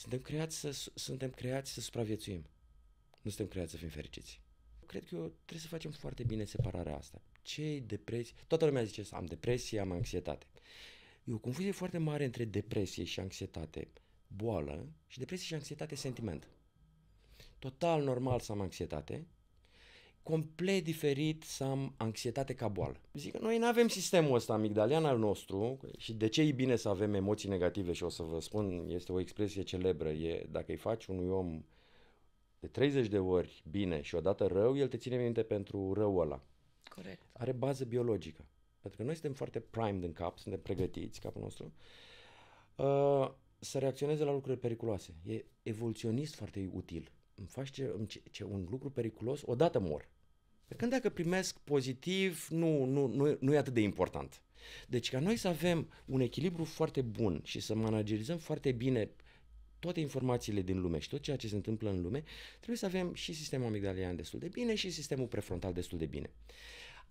Suntem creați să, suntem creați să supraviețuim. Nu suntem creați să fim fericiți. Cred că eu trebuie să facem foarte bine separarea asta. Ce depresie? Toată lumea zice am depresie, am anxietate. E o confuzie foarte mare între depresie și anxietate boală și depresie și anxietate sentiment. Total normal să am anxietate, complet diferit să am anxietate ca boală. Zic că noi nu avem sistemul ăsta amigdalian al nostru și de ce e bine să avem emoții negative și o să vă spun, este o expresie celebră, e dacă îi faci unui om de 30 de ori bine și odată rău, el te ține minte pentru răul ăla. Corect. Are bază biologică. Pentru că noi suntem foarte primed în cap, suntem pregătiți, capul nostru, uh, să reacționeze la lucruri periculoase. E evoluționist foarte util. Îmi faci ce, ce, ce un lucru periculos, odată mor. Pe când dacă primesc pozitiv, nu, nu, nu, nu e atât de important. Deci ca noi să avem un echilibru foarte bun și să managerizăm foarte bine toate informațiile din lume și tot ceea ce se întâmplă în lume, trebuie să avem și sistemul amigdalian destul de bine și sistemul prefrontal destul de bine.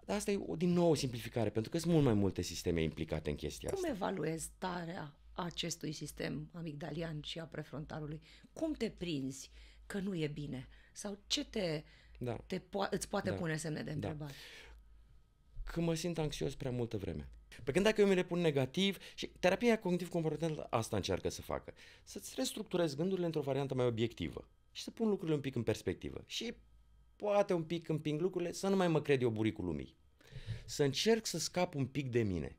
Dar asta e o, din nou o simplificare, pentru că sunt mult mai multe sisteme implicate în chestia Cum asta. Cum evaluezi starea acestui sistem amigdalian și a prefrontalului? Cum te prinzi că nu e bine? Sau ce te da. te po- îți poate da. pune semne de da. întrebare. Da. Că mă simt anxios prea multă vreme. Pe când dacă eu mi le pun negativ, și terapia cognitiv-comportamentală asta încearcă să facă, să-ți restructurezi gândurile într-o variantă mai obiectivă și să pun lucrurile un pic în perspectivă. Și poate un pic împing lucrurile, să nu mai mă cred eu buricul lumii. Să încerc să scap un pic de mine.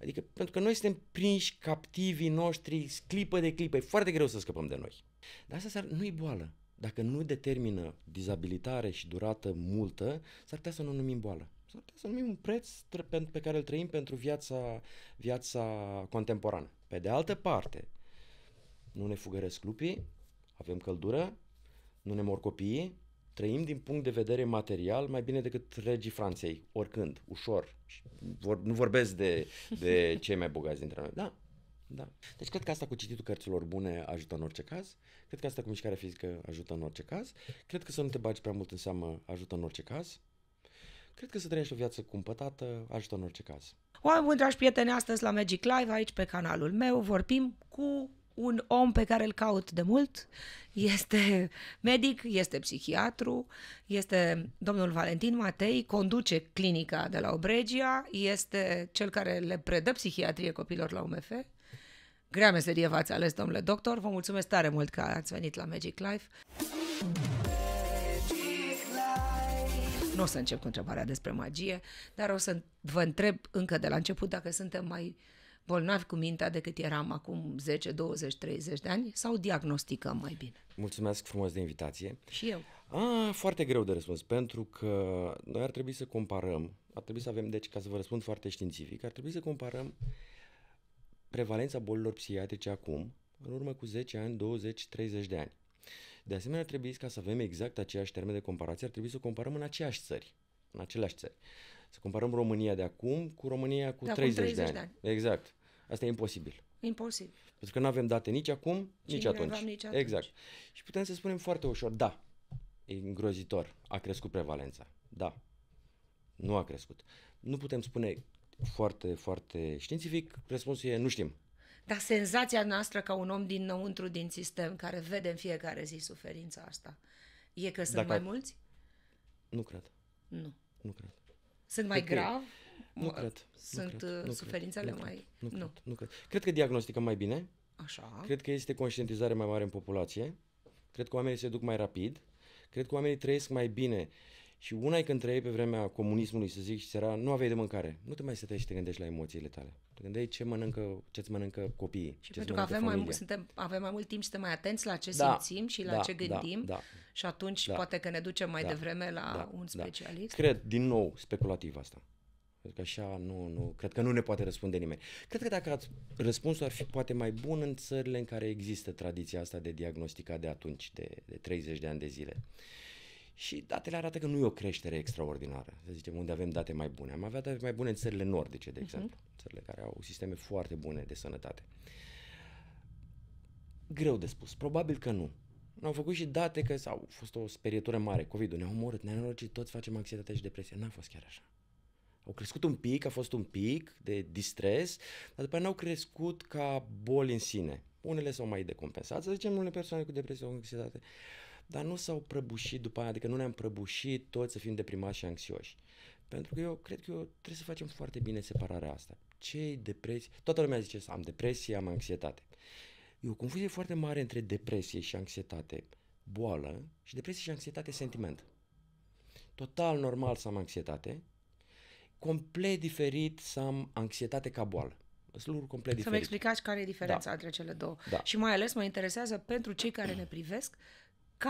Adică, pentru că noi suntem prinși captivii noștri, clipă de clipă, e foarte greu să scăpăm de noi. Dar asta nu e boală dacă nu determină dizabilitare și durată multă, s-ar putea să nu numim boală. S-ar putea să numim un preț pe care îl trăim pentru viața, viața contemporană. Pe de altă parte, nu ne fugăresc lupii, avem căldură, nu ne mor copiii, trăim din punct de vedere material mai bine decât regii Franței, oricând, ușor. Vor, nu vorbesc de, de cei mai bogați dintre noi. Da, da. Deci cred că asta cu cititul cărților bune ajută în orice caz. Cred că asta cu mișcarea fizică ajută în orice caz. Cred că să nu te bagi prea mult în seamă ajută în orice caz. Cred că să trăiești o viață cumpătată ajută în orice caz. Oameni buni, dragi prieteni, astăzi la Magic Live, aici pe canalul meu, vorbim cu un om pe care îl caut de mult. Este medic, este psihiatru, este domnul Valentin Matei, conduce clinica de la Obregia, este cel care le predă psihiatrie copilor la UMF Grea meserie v-ați ales, domnule doctor. Vă mulțumesc tare mult că ați venit la Magic Life. Nu o să încep cu întrebarea despre magie, dar o să vă întreb încă de la început dacă suntem mai bolnavi cu mintea decât eram acum 10, 20, 30 de ani sau diagnosticăm mai bine? Mulțumesc frumos de invitație. Și eu. A, foarte greu de răspuns, pentru că noi ar trebui să comparăm, ar trebui să avem, deci ca să vă răspund foarte științific, ar trebui să comparăm uh, prevalența bolilor psihiatrice acum, în urmă cu 10 ani, 20-30 de ani. De asemenea, trebuie ca să avem exact aceeași termen de comparație, ar trebui să o comparăm în aceeași țări, în aceleași țări. Să comparăm România de acum cu România cu de 30, 30 de, ani. de ani. Exact. Asta e imposibil. Imposibil. Pentru că nu avem date nici acum, nici atunci. nici atunci. Exact. Și putem să spunem foarte ușor, da, e îngrozitor, a crescut prevalența. Da, nu a crescut. Nu putem spune foarte, foarte științific, răspunsul e nu știm. Dar senzația noastră ca un om dinăuntru din sistem care vede în fiecare zi suferința asta, e că sunt Dacă... mai mulți? Nu cred. Nu. Nu cred. Sunt mai păi cred grav? Nu cred. Sunt uh, nu cred. suferințele nu cred. mai... Nu cred. Nu. nu cred. Cred că diagnosticăm mai bine. Așa. Cred că este conștientizare mai mare în populație. Cred că oamenii se duc mai rapid. Cred că oamenii trăiesc mai bine și una e când trăiai pe vremea comunismului, să zic, și era nu aveai de mâncare. Nu te mai stăteai și te gândești la emoțiile tale. Te gândeai ce mănâncă, ce-ți mănâncă copiii. Și pentru că avem mai, suntem, avem mai mult timp, suntem mai atenți la ce da, simțim și la da, ce da, gândim. Da, da, și atunci da, poate că ne ducem mai da, devreme la da, un da. specialist. Da. Cred, din nou, speculativ asta. Cred că așa nu, nu, cred că nu ne poate răspunde nimeni. Cred că dacă ați, răspunsul ar fi poate mai bun în țările în care există tradiția asta de diagnostica de atunci, de, de 30 de ani de zile. Uh, și datele arată că nu e o creștere extraordinară. Să zicem, unde avem date mai bune. Am avea date mai bune în țările nordice, de uh-huh. exemplu. Țările care au sisteme foarte bune de sănătate. Greu de spus. Probabil că nu. N-au făcut și date că au fost o sperietură mare. COVID-ul ne-a omorât, ne-a nenorocit, toți facem anxietate și depresie. N-a fost chiar așa. Au crescut un pic, a fost un pic de distres, dar după n-au crescut ca boli în sine. Unele s-au mai decompensat, să zicem, unele persoane cu depresie, cu anxietate. Uh, dar nu s-au prăbușit după aia, adică nu ne-am prăbușit toți să fim deprimați și anxioși. Pentru că eu cred că eu trebuie să facem foarte bine separarea asta. Cei depresie? Toată lumea zice am depresie, am anxietate. E o confuzie foarte mare între depresie și anxietate boală și depresie și anxietate sentiment. Total normal să am anxietate, complet diferit să am anxietate ca boală. Sunt lucruri complet diferite. Să-mi explicați care e diferența da. între cele două. Da. Și mai ales mă interesează pentru cei care ne privesc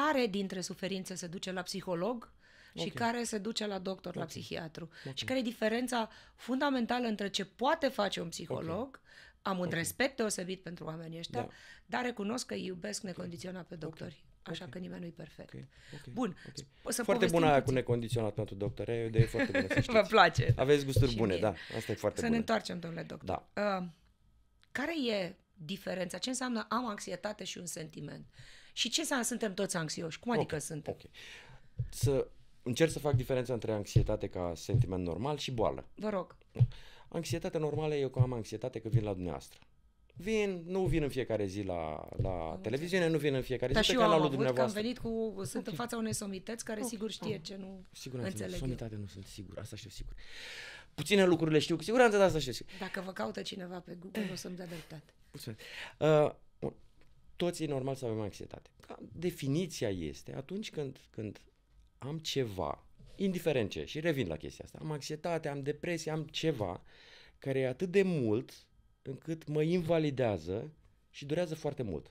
care dintre suferințe se duce la psiholog okay. și care se duce la doctor, okay. la psihiatru. Okay. Și care e diferența fundamentală între ce poate face un psiholog, okay. am un okay. respect deosebit pentru oamenii ăștia, da. dar recunosc că iubesc necondiționat pe doctori. Okay. Așa okay. că nimeni nu i perfect. Okay. Okay. Bun. Okay. Să foarte bună aia cu necondiționat pentru doctor. E o idee foarte bună. Să Vă place. Aveți gusturi și bune, mie. da. Asta e foarte să bună. Să ne întoarcem, domnule doctor. Da. Uh, care e diferența? Ce înseamnă am anxietate și un sentiment? Uh, și ce să suntem toți anxioși? Cum adică okay, suntem? Okay. Să încerc să fac diferența între anxietate ca sentiment normal și boală. Vă rog. Anxietatea normală, eu că am anxietate că vin la dumneavoastră. Vin, nu vin în fiecare zi la, la televiziune, nu vin în fiecare Dar zi, și pe eu am la avut că am venit cu, sunt okay. în fața unei somități care okay. sigur știe ah. ce nu Siguranță, înțeleg somitate eu. nu sunt sigur, asta știu sigur. Puține lucruri le știu cu siguranță, dar asta știu sigur. Dacă vă caută cineva pe Google, o să-mi dea dreptate. Mulțumesc. Uh, toți e normal să avem anxietate. Ca definiția este atunci când, când am ceva, indiferent ce, și revin la chestia asta, am anxietate, am depresie, am ceva care e atât de mult încât mă invalidează și durează foarte mult.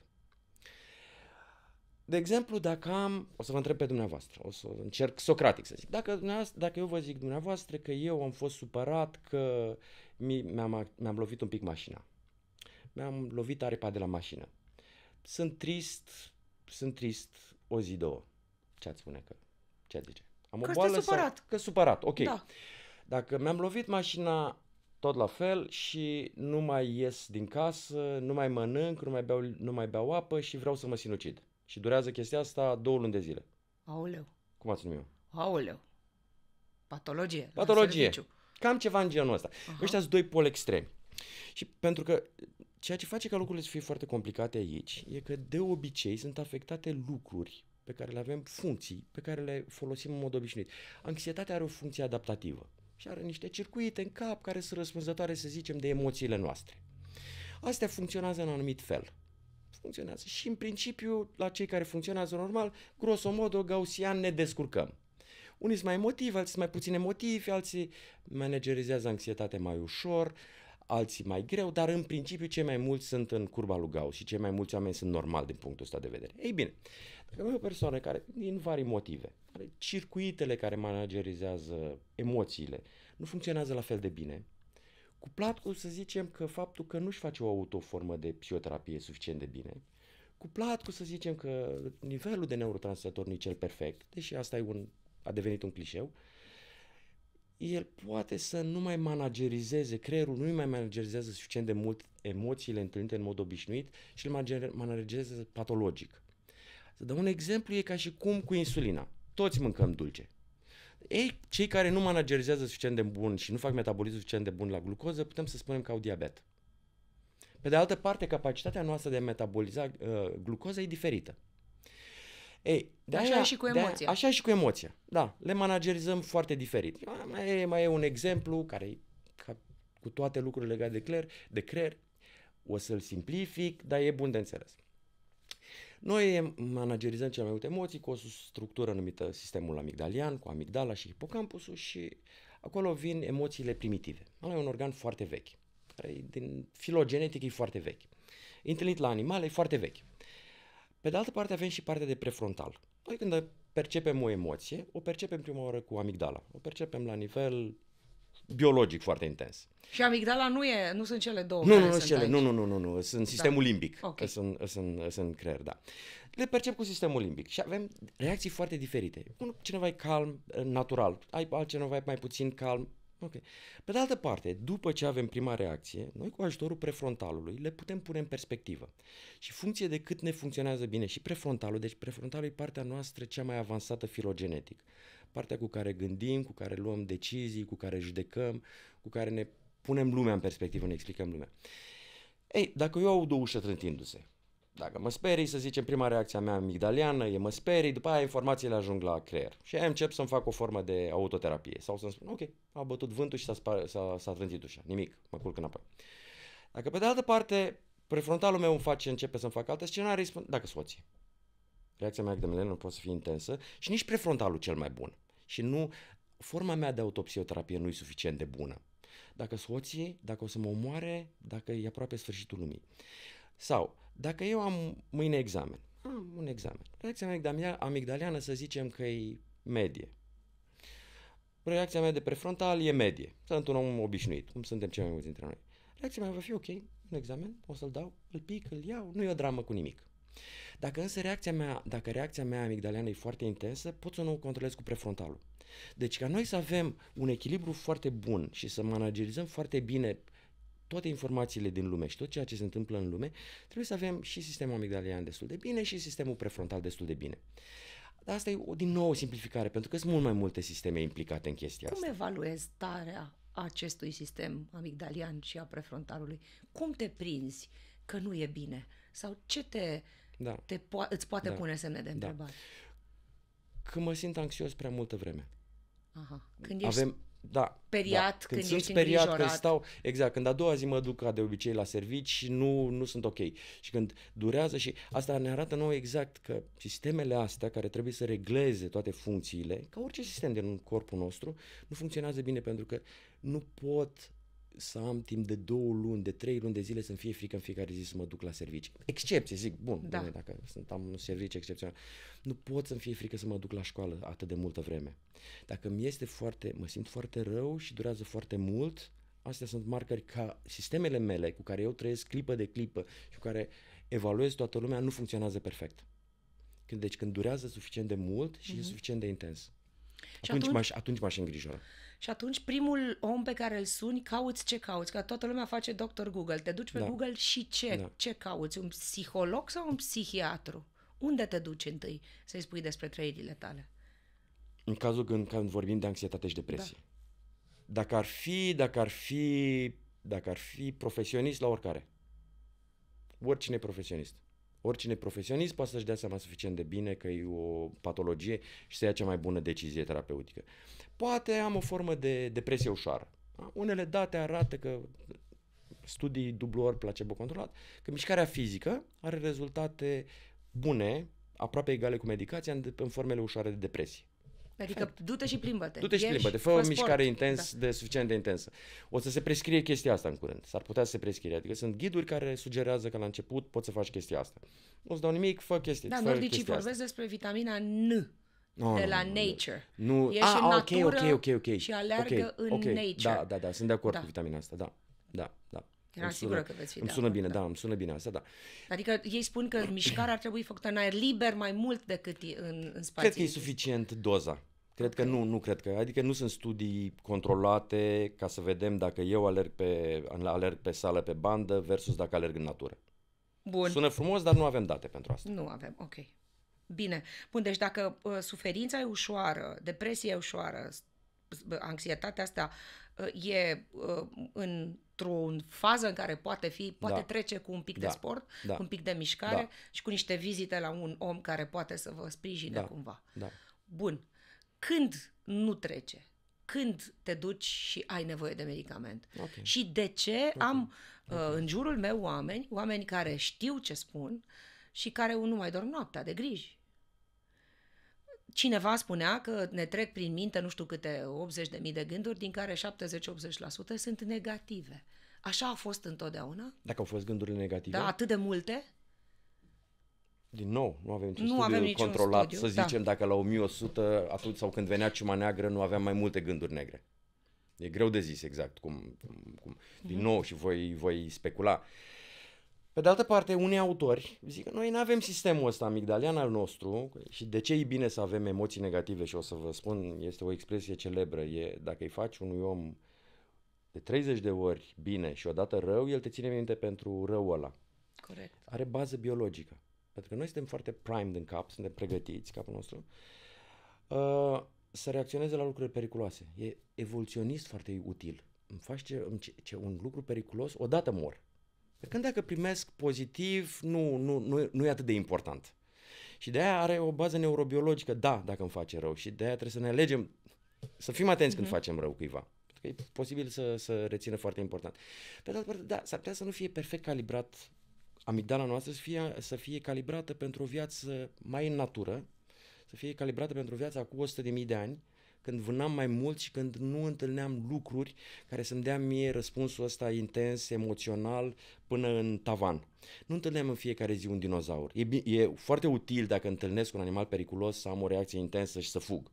De exemplu, dacă am, o să vă întreb pe dumneavoastră, o să încerc socratic să zic, dacă, dacă eu vă zic dumneavoastră că eu am fost supărat că mi, mi-am, mi-am lovit un pic mașina, mi-am lovit aripa de la mașină, sunt trist, sunt trist o zi, două. Ce ați spune că, ce ați zice? Am că o boală supărat. Sau, că supărat, ok. Da. Dacă mi-am lovit mașina, tot la fel și nu mai ies din casă, nu mai mănânc, nu mai beau, nu mai beau apă și vreau să mă sinucid. Și durează chestia asta două luni de zile. Aoleu. Cum ați numit eu? Aoleu. Patologie. Patologie. Cam ceva în genul ăsta. Aha. Ăștia sunt doi poli extremi. Și pentru că ceea ce face ca lucrurile să fie foarte complicate aici e că de obicei sunt afectate lucruri pe care le avem, funcții pe care le folosim în mod obișnuit. Anxietatea are o funcție adaptativă și are niște circuite în cap care sunt răspunzătoare, să zicem, de emoțiile noastre. Astea funcționează în anumit fel. Funcționează. Și în principiu, la cei care funcționează normal, grosomodo, gaussian, ne descurcăm. Unii sunt mai emotivi, alții sunt mai puțin emotivi, alții managerizează anxietatea mai ușor, alții mai greu, dar în principiu cei mai mulți sunt în curba lui Gauss și cei mai mulți oameni sunt normal din punctul ăsta de vedere. Ei bine, dacă e o persoană care, din vari motive, are circuitele care managerizează emoțiile, nu funcționează la fel de bine, Cu cu, să zicem, că faptul că nu-și face o autoformă de psihoterapie suficient de bine, Cu cu, să zicem, că nivelul de neurotransmitor nu e cel perfect, deși asta e un, a devenit un clișeu, uh, el poate să nu mai managerizeze, creierul nu mai managerizează suficient de mult emoțiile întâlnite în mod obișnuit și îl managerizează patologic. Să un exemplu, e ca și cum cu insulina. Toți mâncăm dulce. Ei, cei care nu managerizează suficient de bun și nu fac metabolism suficient de bun la glucoză, putem să spunem că au diabet. Pe de altă parte, capacitatea noastră de a metaboliza uh, glucoza e diferită. Ei, de așa aia, și cu emoția. Așa și cu emoția, da. Le managerizăm foarte diferit. Mai e, mai e un exemplu care ca cu toate lucrurile legate de creier, de creier, o să-l simplific, dar e bun de înțeles. Noi managerizăm cele mai multe emoții cu o structură numită sistemul amigdalian, cu amigdala și hipocampusul și acolo vin emoțiile primitive. Ăla e un organ foarte vechi, care din filogenetic e foarte vechi. Întâlnit la animale, e foarte vechi. Pe de altă parte avem și partea de prefrontal. Noi când percepem o emoție, o percepem prima oară cu amigdala. O percepem la nivel biologic foarte intens. Și amigdala nu e, nu sunt cele două. Nu, nu, sunt cele, aici. nu, nu, nu, nu, nu, sunt da. sistemul da. limbic. Okay. Sunt, sunt, sunt creier, da. Le percep cu sistemul limbic și avem reacții foarte diferite. Unul, cineva e calm, natural, ai altcineva e mai puțin calm, Ok. Pe de altă parte, după ce avem prima reacție, noi cu ajutorul prefrontalului le putem pune în perspectivă. Și funcție de cât ne funcționează bine și prefrontalul, deci prefrontalul e partea noastră cea mai avansată filogenetic. Partea cu care gândim, cu care luăm decizii, cu care judecăm, cu care ne punem lumea în perspectivă, ne explicăm lumea. Ei, dacă eu aud o ușă trântindu-se, dacă mă sperii, să zicem, prima reacție a mea migdaliană e mă sperii, după aia informațiile ajung la creier. Și aia încep să-mi fac o formă de autoterapie sau să-mi spun, ok, a bătut vântul și s-a, spar, s-a, s-a trântit ușa, nimic, mă culc înapoi. Dacă pe de altă parte, prefrontalul meu îmi face, începe să-mi fac alte scenarii, spun, dacă soție. Reacția mea de nu poate să fie intensă și nici prefrontalul cel mai bun. Și nu, forma mea de autopsioterapie nu e suficient de bună. Dacă soții, dacă o să mă omoare, dacă e aproape sfârșitul lumii. Sau, dacă eu am mâine examen, ah. am un examen, reacția amigdaliană să zicem că e medie. Reacția mea de prefrontal e medie. Sunt un om obișnuit, cum suntem cei mai mulți dintre noi. Reacția mea va fi ok, un examen, o să-l dau, îl pic, îl iau, nu e o dramă cu nimic. Dacă însă reacția mea, dacă reacția mea amigdaliană e foarte intensă, pot să nu o controlez cu prefrontalul. Deci ca noi să avem un echilibru foarte bun și să managerizăm foarte bine toate informațiile din lume și tot ceea ce se întâmplă în lume, trebuie să avem și sistemul amigdalian destul de bine și sistemul prefrontal destul de bine. Dar asta e, o, din nou, o simplificare, pentru că sunt mult mai multe sisteme implicate în chestia Cum asta. Cum evaluezi starea acestui sistem amigdalian și a prefrontalului? Cum te prinzi că nu e bine? Sau ce te, da. te po- îți poate da. pune semne de da. întrebare? Da. Că mă simt anxios prea multă vreme. Aha. Când ești Avem da, speriat da. Când, când sunt ești speriat, când stau, exact, când a doua zi mă duc ca de obicei la servici și nu, nu sunt ok. Și când durează și asta ne arată nouă exact că sistemele astea care trebuie să regleze toate funcțiile, ca orice sistem din corpul nostru, nu funcționează bine pentru că nu pot să am timp de două luni, de trei luni de zile să-mi fie frică în fiecare zi să mă duc la servici. Excepție, zic, bun, da. bine, dacă sunt, am un serviciu excepțional. Nu pot să-mi fie frică să mă duc la școală atât de multă vreme. Dacă mi este foarte, mă simt foarte rău și durează foarte mult, astea sunt marcări ca sistemele mele cu care eu trăiesc clipă de clipă și cu care evaluez toată lumea nu funcționează perfect. Deci când durează suficient de mult și mm-hmm. e mhm. suficient de intens. Și atunci, atunci, m-aș, atunci m-aș îngrijora. Și atunci primul om pe care îl suni, cauți ce cauți, că toată lumea face doctor Google. Te duci pe da. Google și ce? Da. Ce cauți? Un psiholog sau un psihiatru? Unde te duci întâi să-i spui despre trăirile tale? În cazul când, când vorbim de anxietate și depresie. Da. Dacă ar fi, dacă ar fi, dacă ar fi profesionist la oricare. Oricine profesionist. Oricine profesionist poate să-și dea seama suficient de bine că e o patologie și să ia cea mai bună decizie terapeutică. Uh, poate am o formă de depresie ușoară. Da? Unele date arată că studii dublu ori placebo controlat, că mișcarea fizică are rezultate bune, aproape egale cu medicația, în, formele ușoare de depresie. Adică Fact. du-te și plimbă-te. Du-te și plimbă-te, fă, o mișcare intens, da. de suficient de intensă. O să se prescrie chestia asta în curând, s-ar putea să se prescrie. Adică sunt ghiduri care sugerează că la început poți să faci chestia asta. Nu o să dau nimic, fă chestia, da, fă nordicii chestia asta. vorbesc despre vitamina N, Oh, de la nature. Nu, Ești ah, în natură okay, ok, ok, ok. Și aleargă okay, în okay. nature. Da, da, da, sunt de acord da. cu vitamina asta, da. Da, da. Era îmi sună, că veți fi Îmi sună bine, da. da, îmi sună bine asta, da. Adică ei spun că mișcarea ar trebui făcută în aer liber mai mult decât în, în spațiu. Cred că e suficient doza. Cred că nu, nu cred că. Adică nu sunt studii controlate ca să vedem dacă eu alerg pe, alerg pe sală, pe bandă versus dacă alerg în natură. Bun. Sună frumos, dar nu avem date pentru asta. Nu avem, ok. Bine. Bun, deci dacă uh, suferința e ușoară, depresia e ușoară, anxietatea asta uh, e uh, într-o fază în care poate fi, poate da. trece cu un pic da. de sport, da. cu un pic de mișcare da. și cu niște vizite la un om care poate să vă sprijine da. cumva. Da. Bun. Când nu trece? Când te duci și ai nevoie de medicament? Okay. Și de ce okay. am uh, în jurul meu oameni, oameni care știu ce spun și care nu mai dorm noaptea de griji? Cineva spunea că ne trec prin minte nu știu câte 80.000 de gânduri, din care 70-80% sunt negative. Așa a fost întotdeauna? Dacă au fost gândurile negative? Da, atât de multe? Din nou, nu avem niciun nu studiu avem niciun controlat, studiu, să da. dacă la 1100, atunci sau când venea ciuma neagră, nu aveam mai multe gânduri negre. E greu de zis exact cum. cum, cum. Din mm-hmm. nou, și voi, voi specula. Uh, pe de altă parte, unii autori zic că noi nu avem sistemul ăsta amigdalian al nostru și de ce e bine să avem emoții negative și o să vă spun, este o expresie celebră, e dacă îi faci unui om de 30 de ori bine și odată rău, el te ține minte pentru răul ăla. Corect. Are bază biologică. Pentru că noi suntem foarte primed în cap, suntem pregătiți, capul nostru, uh, să reacționeze la lucruri periculoase. E evoluționist foarte util. Îmi faci ce, ce, ce un lucru periculos, odată mor. Pe când dacă primesc pozitiv, nu, nu, nu, nu e atât de important. Și de aia are o bază neurobiologică, da, dacă îmi face rău. Și de aia trebuie să ne alegem, să fim atenți mm-hmm. când mhm. facem rău cuiva. Pentru că e posibil să, să rețină foarte important. Pe de altă parte, da, s-ar putea să nu fie perfect calibrat amigdala noastră, să fie, să fie calibrată pentru o viață mai în natură, să fie calibrată pentru o viață cu 100.000 de ani, când vânam mai mult și când nu întâlneam lucruri care să-mi dea mie răspunsul ăsta intens, emoțional, până în tavan. Nu întâlneam în fiecare zi un dinozaur. E, e foarte util dacă întâlnesc un animal periculos să am o reacție intensă și să fug.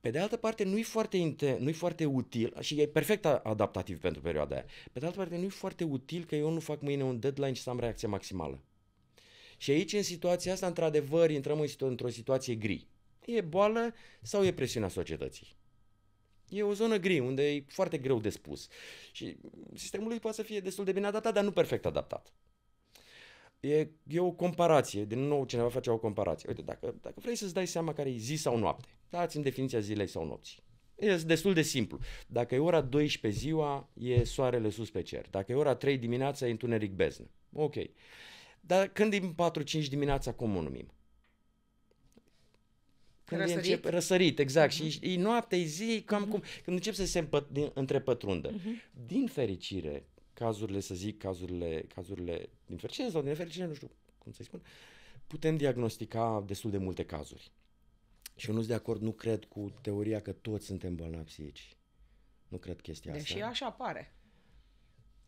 Pe de altă parte, nu-i foarte, nu-i foarte util și e perfect adaptativ pentru perioada aia. Pe de altă parte, nu-i foarte util că eu nu fac mâine un deadline și să am reacție maximală. Și aici, în situația asta, într-adevăr, intrăm în situ- într-o situație gri. E boală sau e presiunea societății? E o zonă gri, unde e foarte greu de spus. Și sistemul lui poate să fie destul de bine adaptat, dar nu perfect adaptat. E, e o comparație, din nou cineva face o comparație. Uite, dacă, dacă vrei să-ți dai seama care e zi sau noapte, dați în definiția zilei sau nopții. E destul de simplu. Dacă e ora 12 ziua, e soarele sus pe cer. Dacă e ora 3 dimineața, e întuneric beznă. Ok. Dar când din 4-5 dimineața, cum o numim? Când răsărit. încep răsărit, exact. Uh-huh. Și e noapte, e zi, cam uh-huh. cum... Când încep să se împăt, din, întrepătrundă. Uh-huh. Mhm. Din fericire, cazurile, să zic, cazurile, cazurile din fericire sau din fericire, nu știu cum să-i spun, putem diagnostica destul de multe cazuri. Și eu nu sunt de acord, nu cred cu teoria că toți suntem bolnavi psihici. Nu cred chestia Deși asta. Deși așa pare.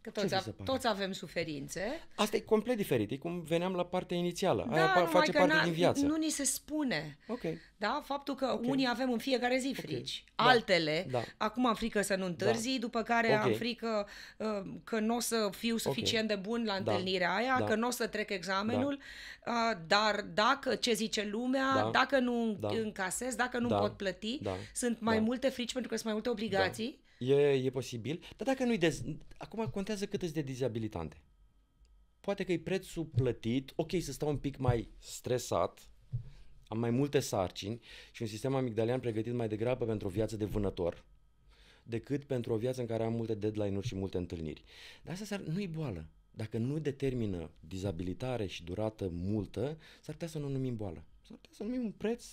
Că toți, a, toți avem suferințe. Asta e complet diferit, e cum veneam la partea inițială. Da, Aia face că parte din viață. Nu ni se spune. Okay. Da? Faptul că okay. unii avem în fiecare zi frici, okay. Da. altele, da. acum am frică să nu întârzi, da. după care okay. am frică uh, că nu o să fiu suficient okay. de bun la da. întâlnirea da. aia, da. că nu o să trec examenul, da. uh, dar dacă ce zice lumea, da. dacă nu da. încasez, dacă nu da. pot plăti, da. sunt mai da. multe frici pentru că sunt mai multe obligații. Da E, e posibil, dar dacă nu-i dez... Acum contează cât de dizabilitante. Poate că e prețul plătit, ok să stau un pic mai stresat, am mai multe sarcini și un sistem amigdalian pregătit mai degrabă pentru o viață de vânător decât pentru o viață în care am multe deadline-uri și multe întâlniri. Dar asta nu-i boală. Dacă nu determină dizabilitare și durată multă, s-ar putea să nu numim boală. S-ar putea să numim un preț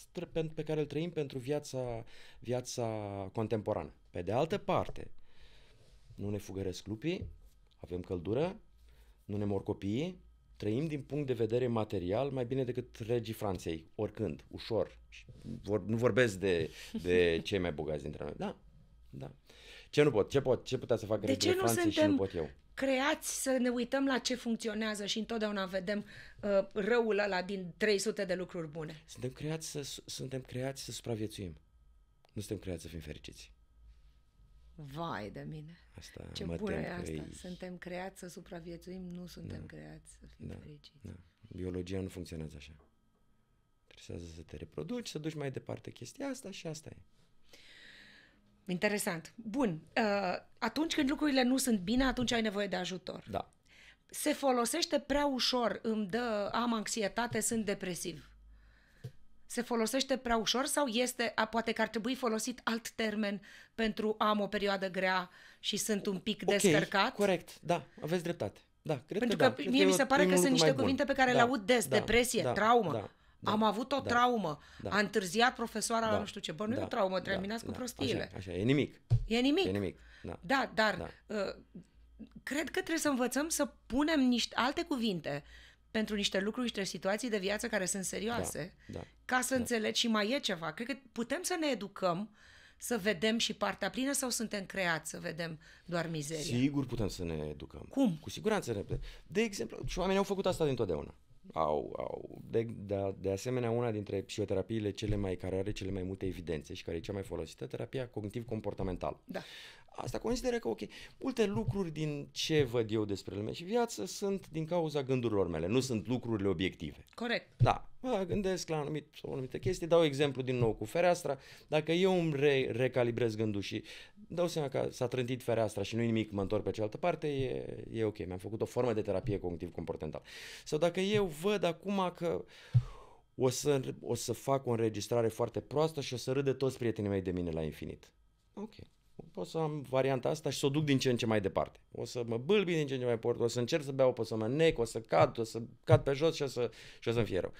pe care îl trăim pentru viața, viața contemporană. Pe de altă parte, nu ne fugăresc lupii, avem căldură, nu ne mor copiii, trăim din punct de vedere material mai bine decât regii Franței, oricând, ușor. Vor, nu vorbesc de, de cei mai bogați dintre noi. Da, da. Ce nu pot? Ce pot? Ce putea să facă de ce nu Franței suntem și nu pot eu? creați să ne uităm la ce funcționează și întotdeauna vedem uh, răul ăla din 300 de lucruri bune. Suntem creați să, suntem creați să supraviețuim. Nu suntem creați să fim fericiți. Vai de mine! Asta, Ce mă bună e asta! Ei... Suntem creați să supraviețuim, nu suntem da. creați să fim da. fericiți. Da. Biologia nu funcționează așa. Trebuie să te reproduci, să duci mai departe chestia asta și asta e. Interesant. Bun. Uh, atunci când lucrurile nu sunt bine, atunci ai nevoie de ajutor. Da. Se folosește prea ușor, îmi dă, am anxietate, sunt depresiv se folosește prea ușor sau este, a, poate că ar trebui folosit alt termen pentru am o perioadă grea și sunt un pic okay, descărcat? corect, da, aveți dreptate. Da, cred pentru că, că da. Cred mie mi se pare că sunt niște cuvinte bun. pe care da, le aud des, da, depresie, da, traumă. Da, da, am avut o da, traumă, da, a întârziat profesoara da, nu știu ce, bă, nu da, e o traumă, terminați da, cu da, prostiile. Așa, așa, e nimic. E nimic. E nimic. Da, da dar da. Uh, cred că trebuie să învățăm să punem niște alte cuvinte uh, pentru niște lucruri, niște situații de viață care sunt serioase, da, da, ca să da. înțelegi și mai e ceva. Cred că putem să ne educăm să vedem și partea plină sau suntem creați să vedem doar mizeria? Sigur putem să ne educăm. Cum? Cu siguranță putem. De exemplu, și oamenii au făcut asta dintotdeauna. Au, au. De, de, de asemenea, una dintre psihoterapiile cele mai, care are cele mai multe evidențe și care e cea mai folosită, terapia cognitiv-comportamentală. Da. Asta consideră că, ok, multe lucruri din ce văd eu despre lumea și viață sunt din cauza gândurilor mele, nu sunt lucrurile obiective. Corect. Da, mă gândesc la anumit, o anumită chestie, dau exemplu din nou cu fereastra, dacă eu îmi re- recalibrez gândul și dau seama că s-a trântit fereastra și nu nimic, mă întorc pe cealaltă parte, e, e ok, mi-am făcut o formă de terapie cognitiv-comportamentală. Sau dacă eu văd acum că o să, o să fac o înregistrare foarte proastă și o să râde toți prietenii mei de mine la infinit. Ok pot să am varianta asta și să o duc din ce în ce mai departe. O să mă bâlbi din ce în ce mai departe, o să încerc să beau, o să mă nec, o să cad, o să cad pe jos și o, să, și o să-mi fie rău.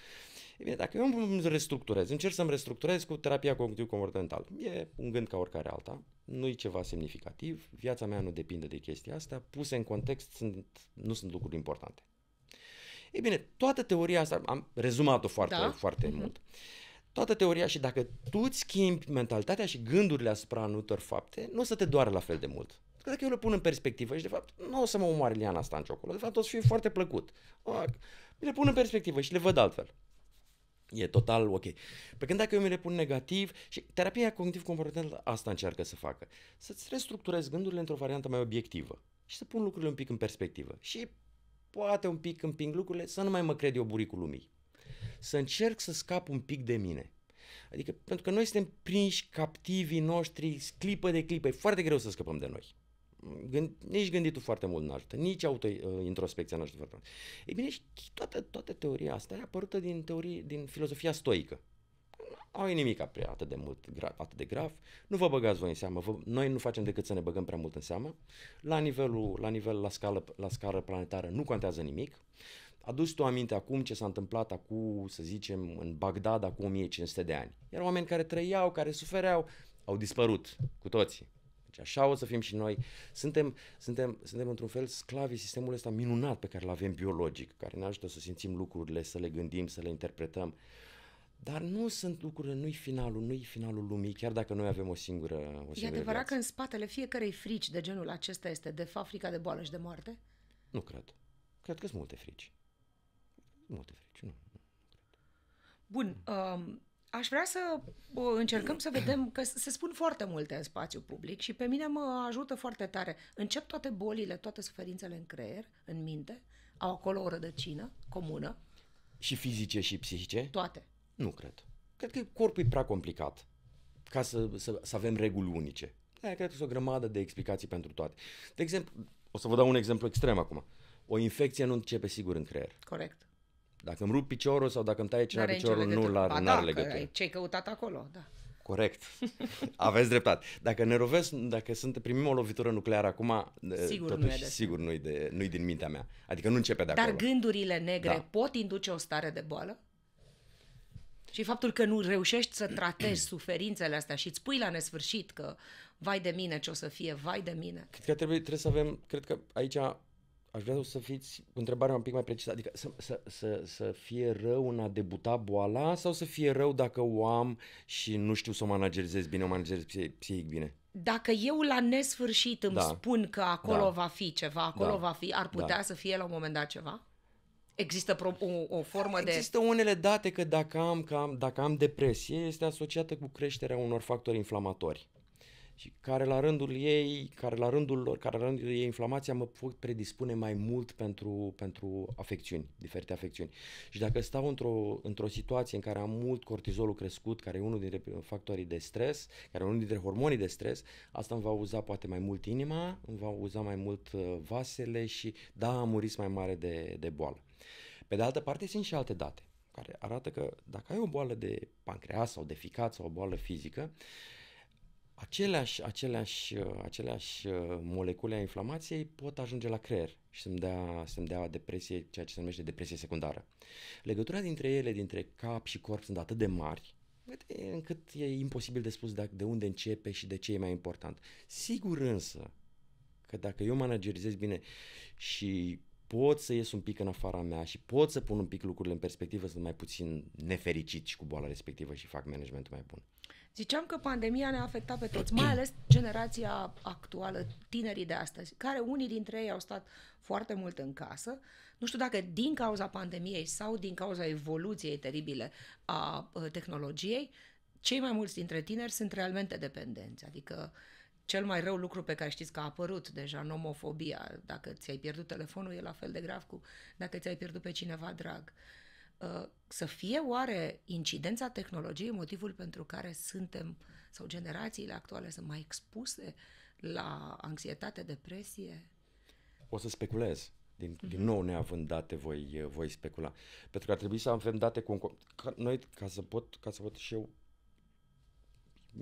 E bine, dacă eu îmi restructurez, încerc să-mi restructurez cu terapia cognitiv comportamental E un gând ca oricare alta, nu-i ceva semnificativ, viața mea nu depinde de chestia asta, puse în context sunt, nu sunt lucruri importante. Ei bine, toată teoria asta, am rezumat-o foarte, da? foarte uh-huh. mult, toată teoria și dacă tu îți schimbi mentalitatea și gândurile asupra anumitor fapte, nu o să te doară la fel de mult. Că dacă eu le pun în perspectivă și de fapt nu o să mă omoare Liana asta în ciocolă, de fapt o să fie foarte plăcut. Ah, le pun în perspectivă și le văd altfel. E total ok. Pe când dacă eu mi le pun negativ și terapia cognitiv-comportamentală asta încearcă să facă, să-ți restructurezi gândurile într-o variantă mai obiectivă și să pun lucrurile un pic în perspectivă și poate un pic împing lucrurile să nu mai mă cred eu buricul lumii să încerc să scap un pic de mine. Adică, pentru că noi suntem prinși, captivii noștri, clipă de clipă, e foarte greu să scăpăm de noi. Gând, nici gânditul foarte mult nu ajută, nici autointrospecția uh, nu ajută foarte mult. Ei bine, și toată, toată teoria asta e apărută din, teorie, din filozofia stoică. Nu e nimic prea atât de mult, atât de grav. Nu vă băgați voi în seamă. Vă, noi nu facem decât să ne băgăm prea mult în seamă. La nivelul, la nivel, la scală, la scară planetară nu contează nimic. Adus tu aminte acum ce s-a întâmplat acum, să zicem, în Bagdad acum 1500 de ani. Erau oameni care trăiau, care sufereau, au dispărut cu toții. Deci așa o să fim și noi. Suntem, suntem, suntem într-un fel sclavii sistemului ăsta minunat pe care îl avem biologic, care ne ajută să simțim lucrurile, să le gândim, să le interpretăm. Dar nu sunt lucrurile, nu-i finalul, nu-i finalul lumii, chiar dacă noi avem o singură o singură E adevărat viață. că în spatele fiecarei frici de genul acesta este de fapt frica de boală și de moarte? Nu cred. Cred că sunt multe frici. Nu te frici, nu. Bun, um, aș vrea să uh, încercăm să vedem, că se spun foarte multe în spațiu public și pe mine mă ajută foarte tare. Încep toate bolile, toate suferințele în creier, în minte, au acolo o rădăcină comună. Și fizice și psihice? Toate. Nu cred. Cred că corpul e prea complicat ca să, să, să avem reguli unice. Aia cred că sunt o grămadă de explicații pentru toate. De exemplu, o să vă dau un exemplu extrem acum. O infecție nu începe sigur în creier. Corect. Dacă îmi rup piciorul sau dacă îmi taie cineva piciorul, nu la, ba, da, are legătură. ce ai căutat acolo, da. Corect. Aveți dreptate. Dacă ne rovesc, dacă sunt, primim o lovitură nucleară acum, sigur totuși, nu e de sigur nu-i, de, nu-i din mintea mea. Adică nu începe de Dar acolo. Dar gândurile negre da. pot induce o stare de boală? Și faptul că nu reușești să tratezi suferințele astea și îți pui la nesfârșit că vai de mine ce o să fie, vai de mine. Cred că trebuie, trebuie să avem, cred că aici aș vrea să fiți, întrebarea un pic mai precisă, adică să, să, să, să fie rău în a debuta boala sau să fie rău dacă o am și nu știu să o managerizez bine, o managerizez psihic bine? Dacă eu la nesfârșit îmi da. spun că acolo da. va fi ceva, acolo da. va fi, ar putea da. să fie la un moment dat ceva? Există pro- o, o formă Există de... Există unele date că dacă am, că am, dacă am depresie, este asociată cu creșterea unor factori inflamatori și care la rândul ei, care la rândul lor, care la rândul ei inflamația mă pot predispune mai mult pentru, pentru afecțiuni, diferite afecțiuni. Și dacă stau într-o, într-o situație în care am mult cortizolul crescut, care e unul dintre factorii de stres, care e unul dintre hormonii de stres, asta îmi va uza poate mai mult inima, îmi va uza mai mult uh, vasele și da, am un risc mai mare de, de boală. Pe de altă parte sunt și alte date care arată că dacă ai o boală de pancreas sau de ficat sau o boală fizică, uh, aceleași, aceleași, aceleași uh, molecule a inflamației pot ajunge la creier și să-mi dea, să-mi dea depresie, ceea ce se numește depresie secundară. Legătura dintre ele, dintre cap și corp, sunt atât de mari încât e imposibil de spus de unde începe și de ce e mai important. Sigur însă că dacă eu managerizez bine și pot să ies un pic în afara mea și pot să pun un pic lucrurile în perspectivă, sunt mai puțin nefericit și cu boala respectivă și fac managementul mai bun. Ziceam că pandemia ne-a afectat pe toți, mai ales generația actuală, tinerii de astăzi, care unii dintre ei au stat foarte mult în casă. Nu știu dacă din cauza pandemiei sau din cauza evoluției teribile a uh, tehnologiei, cei mai mulți dintre tineri sunt realmente dependenți. Adică cel mai rău lucru pe care știți că a apărut deja, nomofobia, dacă ți-ai pierdut telefonul e la fel de grav cu dacă ți-ai pierdut pe cineva drag. Uh, Uh, să fie oare incidența tehnologiei motivul pentru care suntem sau generațiile actuale sunt mai expuse la anxietate, depresie? O să speculez. Din, mm-hmm. din nou, neavând date, voi, voi specula. Pentru că ar trebui să avem date cu un... Ca, noi, ca să, pot, ca să pot și eu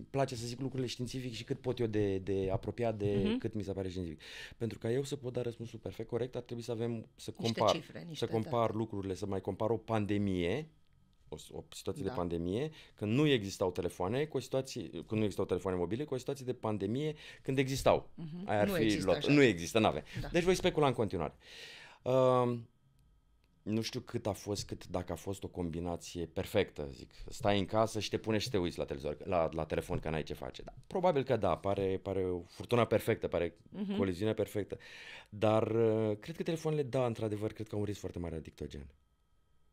place să zic lucrurile științific și cât pot eu de, de apropiat de uh-huh. cât mi se pare științific. Pentru ca eu să pot da răspunsul perfect corect, ar trebui să avem să compar, niște cifre, niște, să da. compar da. lucrurile, să mai compar o pandemie o, o situație da. de pandemie, când nu existau telefoane, cu o situație, când nu existau telefoane mobile, cu o situație de pandemie când existau. Uh-huh. Aia ar nu fi luat. Așa. Nu există, n avem. Da. Deci voi specula în continuare. Uh, nu știu cât a fost, cât dacă a fost o combinație perfectă, zic, stai în casă și te pune și te uiți la televizor, la, la telefon că n-ai ce face. Da, probabil că da, pare, pare o furtuna perfectă, pare uh-huh. Mhm. coliziunea perfectă, dar uh, cred că telefoanele, da, într-adevăr, cred că au un risc foarte mare adictogen.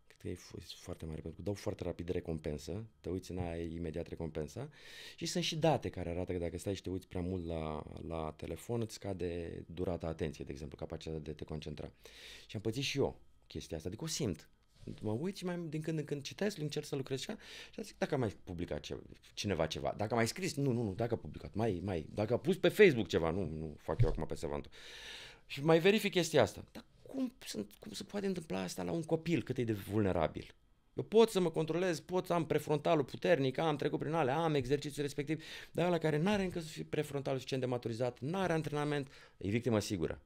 Cred că e foarte mare, pentru că dau foarte rapid recompensă, te uiți în aia imediat recompensa și sunt și date care arată că dacă stai și te uiți prea mult la, la telefon, îți scade durata atenției, de exemplu, capacitatea de a te concentra. Și am pățit și eu chestia asta, adică o simt. Mă uit și mai din când în când citesc, încerc să lucrez și și zic dacă a mai publicat ce, cineva ceva, dacă a mai scris, nu, nu, nu, dacă a publicat, mai, mai, dacă a pus pe Facebook ceva, nu, nu fac eu acum pe savantul. Și mai verific chestia asta. Dar cum, sunt, cum se poate întâmpla asta la un copil cât e de vulnerabil? Eu pot să mă controlez, pot să am prefrontalul puternic, am trecut prin alea, am exercițiul respectiv, dar la care nu are încă prefrontalul suficient de maturizat, nu are antrenament, e victimă sigură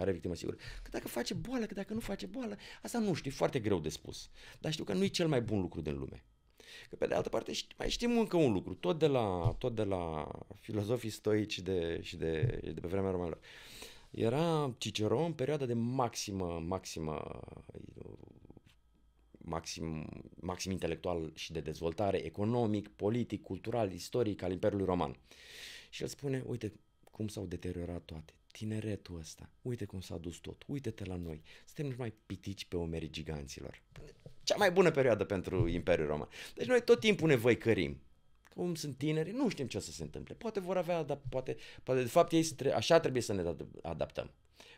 are victimă sigură. Că dacă face boală, că dacă nu face boală, asta nu știu, e foarte greu de spus. Dar știu că nu e cel mai bun lucru din lume. Că pe de altă parte mai știm încă un lucru, tot de la, tot de la filozofii stoici de, și de, de pe vremea romanilor. Era Cicero în perioada de maximă, maximă, maxim, maxim intelectual și de dezvoltare economic, politic, cultural, istoric al Imperiului Roman. Și el spune, uite cum s-au deteriorat toate tineretul ăsta, uite cum s-a dus tot, uite-te la noi, suntem nici mai pitici pe omerii giganților. Cea mai bună perioadă pentru Imperiul Roman. Deci noi tot timpul ne văicărim. Cum sunt tineri, nu știm ce o să se întâmple. Poate vor avea, dar poate, poate de fapt ei așa trebuie să ne adaptăm.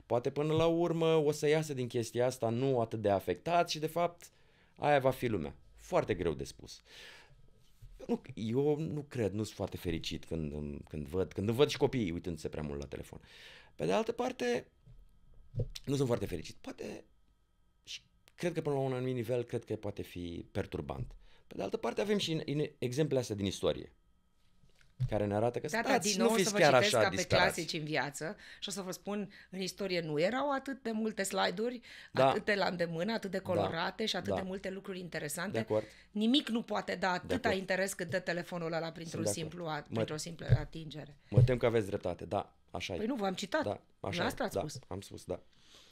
Poate până la urmă o să iasă din chestia asta nu atât de afectat și de fapt aia va fi lumea. Foarte greu de spus. Nu, eu nu cred, nu sunt foarte fericit când, când văd, când văd și copiii uitându-se prea mult la telefon. Uh, pe de altă parte, nu sunt foarte fericit. Poate și cred că până la un anumit nivel cred că poate fi perturbant. Pe de altă parte avem și în, în exemple astea din istorie care ne arată că Da, da stați, din nou nu fiți să chiar așa ca pe clasici în viață și o să vă spun, în istorie nu erau atât de multe slide-uri, da. atât de la îndemână, atât de da. colorate da. și atât da. de multe lucruri interesante. Nimic nu poate da atâta interes cât dă telefonul ăla printr o simplu, printr-o simplă atingere. Mă tem că aveți dreptate, da. Așa păi e. nu, v-am citat. Da, așa asta ați da, spus. am spus, da.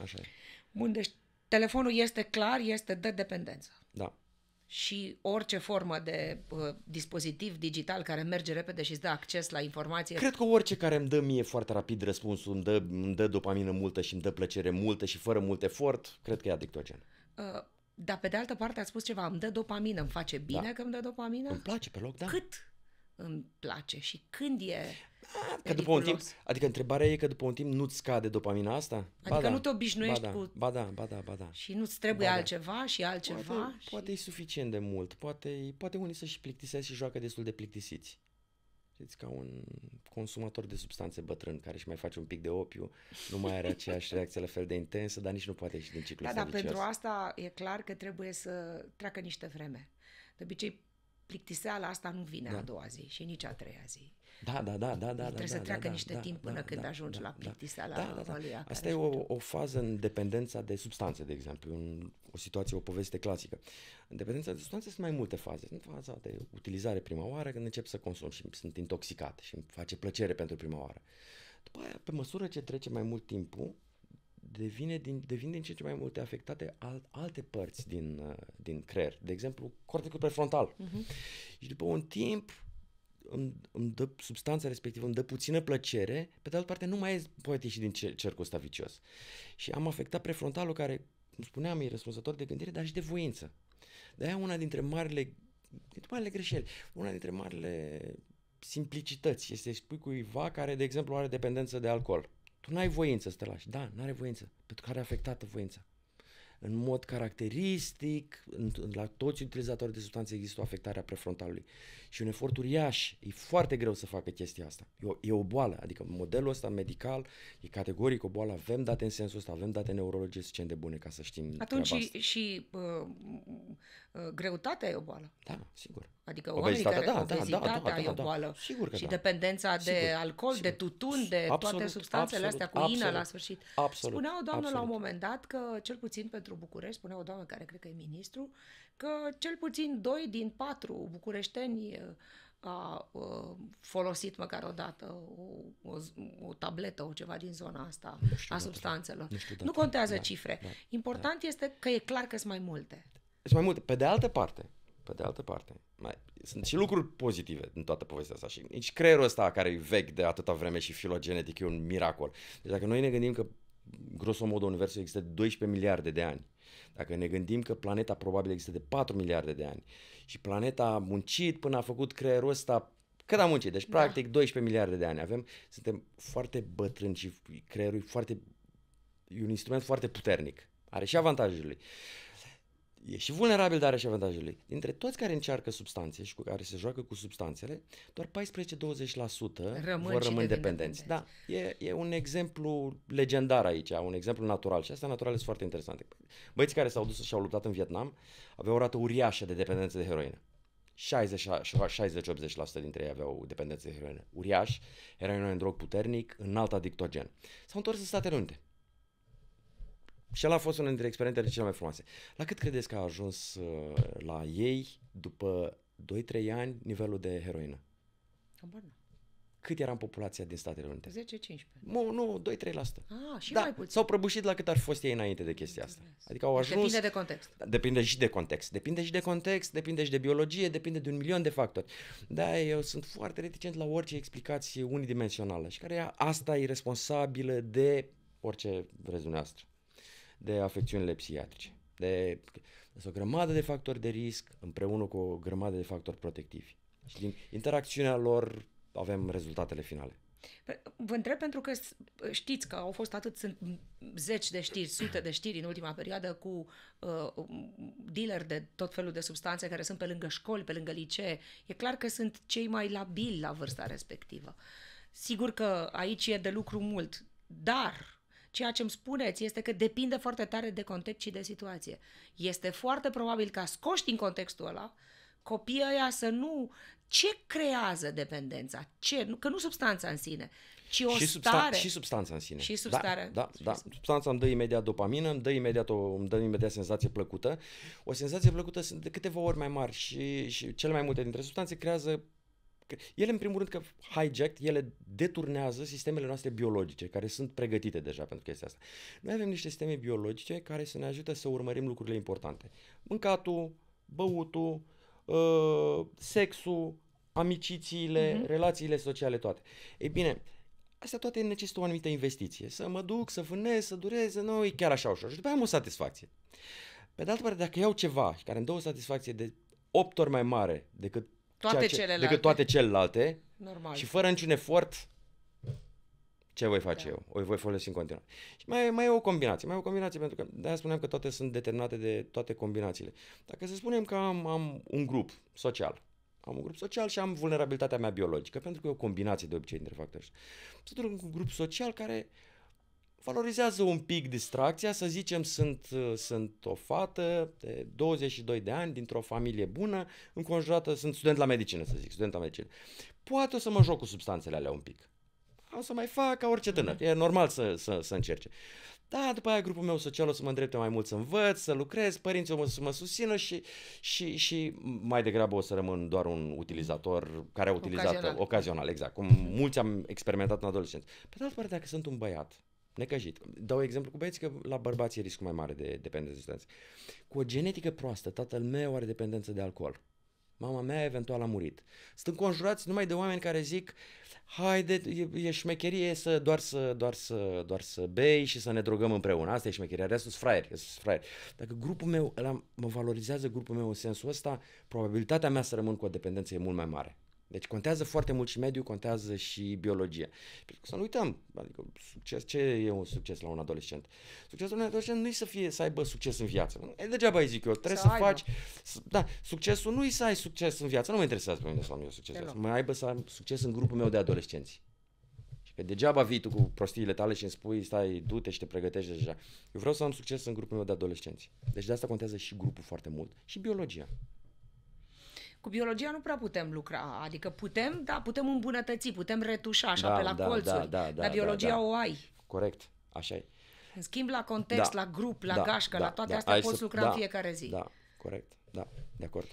Așa e. Bun, deci telefonul este clar, este de dependență. Da. Și orice formă de uh, dispozitiv digital care merge repede și îți dă acces la informație. Cred că orice care îmi dă mie foarte rapid răspunsul, îmi dă, îmi dă dopamină multă și îmi dă plăcere multă și fără mult efort, cred că e adictogen. Uh, dar pe de altă parte ați spus ceva, îmi dă dopamină, îmi face da. bine da. că îmi dă dopamină? Îmi place pe loc, da. Cât? îmi place și când e Că după un timp, adică întrebarea e că după un timp nu-ți scade dopamina asta? Adică ba da, nu te obișnuiești ba da, cu... Ba da, ba da, ba da. Și nu-ți trebuie ba da. altceva și altceva. Poate, și... poate e suficient de mult. Poate, poate unii să-și plictisească și joacă destul de plictisiți. Știți, ca un consumator de substanțe bătrân care își mai face un pic de opiu, nu mai are aceeași reacție la fel de intensă, dar nici nu poate ieși din ciclul Da, dar pentru asta e clar că trebuie să treacă niște vreme. De obicei, plictiseala asta nu vine da. a doua zi și nici a treia zi. Da, da, da, da, da. Trebuie da, să da, treacă da, niște da, timp da, până da, când da, ajungi da, la da. plictiseala da, da, da. Asta e o, o fază în dependența de substanțe, de exemplu, în o situație, o poveste clasică. În dependența de substanțe sunt mai multe faze. Sunt faza de utilizare prima oară, când încep să consum și sunt intoxicat și îmi face plăcere pentru prima oară. După aia, pe măsură ce trece mai mult timpul, devine din, devin din ce în ce mai multe afectate al, alte părți din, uh, din creier. De exemplu, corticul prefrontal. Uh-huh. Și după un timp îmi, îmi dă substanța respectivă, îmi dă puțină plăcere, pe de altă parte nu mai e poate ieși din cercul ăsta vicios. Și am afectat prefrontalul care, cum spuneam, e răspunzător de gândire, dar și de voință. De-aia una dintre marile, dintre marile greșeli, una dintre marile simplicități este să spui cuiva care, de exemplu, are dependență de alcool. Tu n-ai voință să te lași. Da, n-are voință, pentru că are afectată voința. În mod caracteristic, în, la toți utilizatorii de substanțe există o afectare a prefrontalului. Și un efort uriaș, e foarte greu să facă chestia asta. E o, e o boală, adică modelul ăsta medical e categoric o boală, avem date în sensul ăsta, avem date neurologice suficient de bune ca să știm Atunci și, și uh, uh, greutatea e o boală. Da, sigur. Adică obezitatea, oamenii da, care da, da, da, obezitatea da, da, da, e o boală. Da, da. Sigur că și da. dependența Sigur. de alcool, Sigur. de tutun, de absolut, toate substanțele absolut, astea cu absolut, ină la sfârșit. Absolut, spunea o doamnă absolut. la un moment dat că, cel puțin pentru București, spunea o doamnă care cred că e ministru, că cel puțin doi din patru bucureșteni uh, a, uh, folosit măcar odată o, o, o tabletă, o ceva din zona asta nu a substanțelor. Nu, știu nu contează da, cifre. Da, Important da. este că e clar că sunt mai multe. Sunt mai multe. Pe de altă parte, pe de altă parte, mai, sunt și lucruri pozitive în toată povestea asta și nici creierul ăsta care e vechi de atâta vreme și filogenetic e un miracol. Deci dacă noi ne gândim că grosomodo universul există de 12 miliarde de ani, dacă ne gândim că planeta probabil există de 4 miliarde de ani și planeta a muncit până a făcut creierul ăsta cât a muncit, deci da. practic 12 miliarde de ani avem, suntem foarte bătrâni și creierul e foarte, e un instrument foarte puternic, are și avantajele lui. E și vulnerabil, dar are și avantajele lui. Dintre toți care încearcă substanțe și cu care se joacă cu substanțele, doar 14-20% Rămân vor rămâne dependenți. Da, e, e un exemplu legendar aici, un exemplu natural și astea naturale sunt foarte interesante. Băieții care s-au dus și au luptat în Vietnam aveau o rată uriașă de dependență de heroină. 60-80% dintre ei aveau dependență de heroină. Uriaș, era un drog puternic, înalt adictogen. S-au întors în Statele Unite. Și el a fost unul dintre experimentele cele mai frumoase. La cât credeți că a ajuns uh, la ei, după 2-3 ani, nivelul de heroină? Habar cât era în populația din Statele Unite? 10-15. Nu, nu 2-3%. Ah, și da, mai puțin. S-au prăbușit la cât ar fost ei înainte de chestia asta. Adică au ajuns... Depinde de context. Da, depinde și de context. Depinde și de context, depinde și de biologie, depinde de un milion de factori. Da, eu sunt foarte reticent la orice explicație unidimensională și care asta e responsabilă de orice vreți dumneavoastră de afecțiunile psihiatrice. De, sunt o grămadă de factori de risc împreună cu o grămadă de factori protectivi. Și din interacțiunea lor avem rezultatele finale. Vă întreb pentru că știți că au fost atât, sunt zeci de știri, sute de știri în ultima perioadă cu uh, dealeri de tot felul de substanțe care sunt pe lângă școli, pe lângă licee. E clar că sunt cei mai labili la vârsta respectivă. Sigur că aici e de lucru mult, dar Ceea ce îmi spuneți este că depinde foarte tare de context și de situație. Este foarte probabil ca scoși din contextul ăla, copiii ăia să nu... Ce creează dependența? Ce? Că nu substanța în sine, ci o și substan- stare. Și substanța în sine. Și da, substare. Da, da, da. Substanța îmi dă imediat dopamină, îmi dă imediat, o, îmi dă imediat senzație plăcută. O senzație plăcută sunt de câteva ori mai mari și, și cele mai multe dintre substanțe creează ele, în primul rând, că hijacked, ele deturnează sistemele noastre biologice, care sunt pregătite deja pentru chestia asta. Noi avem niște sisteme biologice care să ne ajute să urmărim lucrurile importante. Mâncatul, băutul, ă, sexul, amicițiile, mm-hmm. relațiile sociale, toate. Ei bine, astea toate necesită o anumită investiție. Să mă duc, să vânez, să dureze, nu e chiar așa ușor. Și după aia am o satisfacție. Pe de altă parte, dacă iau ceva care îmi dă o satisfacție de 8 ori mai mare decât toate ce, celelalte. decât toate celelalte. Normal. Și fără niciun efort, ce voi face da. eu? O voi folosi în continuare. Și mai, mai e o combinație, mai e o combinație, pentru că de-aia spuneam că toate sunt determinate de toate combinațiile. Dacă să spunem că am, am un grup social, am un grup social și am vulnerabilitatea mea biologică, pentru că e o combinație de obicei între factori. Sunt un grup social care uh, valorizează un pic distracția, să zicem sunt, uh, sunt o fată de 22 de ani, dintr-o familie bună, înconjurată, sunt student la medicină să zic, student la medicină. Poate o să mă joc cu substanțele alea un pic. O să mai fac ca orice tânăr, e normal să, să, să încerce. Da, după aia grupul meu social o să mă îndrepte mai mult să învăț, să lucrez, părinții o să mă susțină și, și, și mai degrabă o să rămân doar un utilizator care a utilizat ocazional, ocazional exact, cum mulți am experimentat în adolescență. Pe de altă parte, dacă sunt un băiat, necăjit. Dau exemplu cu băieți că la bărbați e riscul mai mare de dependență de substanțe. Cu o genetică proastă, tatăl meu are dependență de alcool. Mama mea eventual a murit. Sunt conjurați numai de oameni care zic haide, e, e șmecherie să doar, să, doar, să, doar să bei și să ne drogăm împreună. Asta e șmecherie, restul sunt fraieri, sunt fraieri. Dacă grupul meu, mă valorizează grupul meu în sensul ăsta, probabilitatea mea să rămân cu o dependență e mult mai mare. Deci contează foarte mult și mediul, contează și biologie. Pentru că să nu uităm, adică succes, ce e un succes la un adolescent? Succesul unui adolescent nu e să, fie, să aibă succes în viață. E degeaba îi zic eu, trebuie să, să faci... Să, da, succesul nu e să ai succes în viață, nu mă interesează pe mine să am eu succes. Mai mă aibă să am succes în grupul meu de adolescenți. Că degeaba vii tu cu prostiile tale și îmi spui, stai, du-te și te pregătești deja. Eu vreau să am succes în grupul meu de adolescenți. Deci de asta contează și grupul foarte mult și biologia. Cu biologia nu prea putem lucra, adică putem, da, putem îmbunătăți, putem retușa așa da, pe la da, colțuri, da, da, da, dar biologia da, da. o ai. Corect, așa e. În schimb, la context, da, la grup, la da, gașcă, da, la toate da, astea poți să, lucra da, în fiecare zi. Da, corect, da, de acord.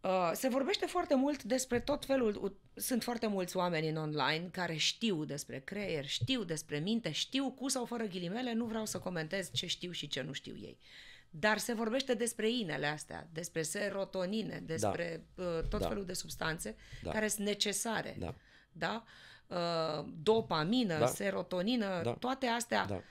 Uh, se vorbește foarte mult despre tot felul. sunt foarte mulți oameni în online care știu despre creier, știu despre minte, știu cu sau fără ghilimele, nu vreau să comentez ce știu și ce nu știu ei. Uh, dar se vorbește despre inele astea, despre serotonine, da. despre da. uh, tot da. felul de substanțe da. care sunt necesare. Da. Da? Uh, dopamină, da. serotonină, da. toate astea. Da.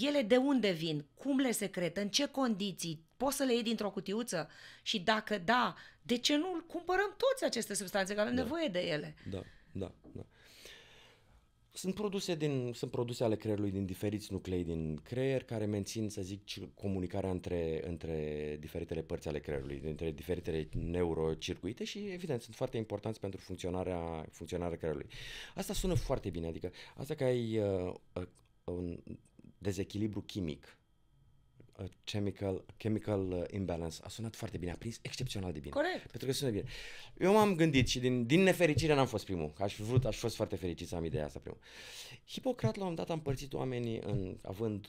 Ele de unde vin? Cum le secretă? În ce condiții? Poți să le iei dintr-o cutiuță? Și dacă da, de ce nu cumpărăm toți aceste substanțe? Că avem da. nevoie de ele. Da, da, da. Sunt produse, din, sunt produse ale creierului din diferiți nuclei din creier care mențin, să zic, comunicarea între, între diferitele părți ale creierului, între diferitele neurocircuite și, evident, sunt foarte importanți pentru funcționarea, funcționarea creierului. Asta sună foarte bine, adică asta că ai uh, uh, un dezechilibru chimic Uh, chemical, chemical uh, imbalance. A sunat foarte bine, a prins excepțional de bine. Corect. Pentru că sună bine. Eu m-am gândit și din, din nefericire n-am fost primul. Aș fi vrut, aș fi fost foarte fericit să am ideea asta primul. Hipocrat la un dat a împărțit oamenii în, având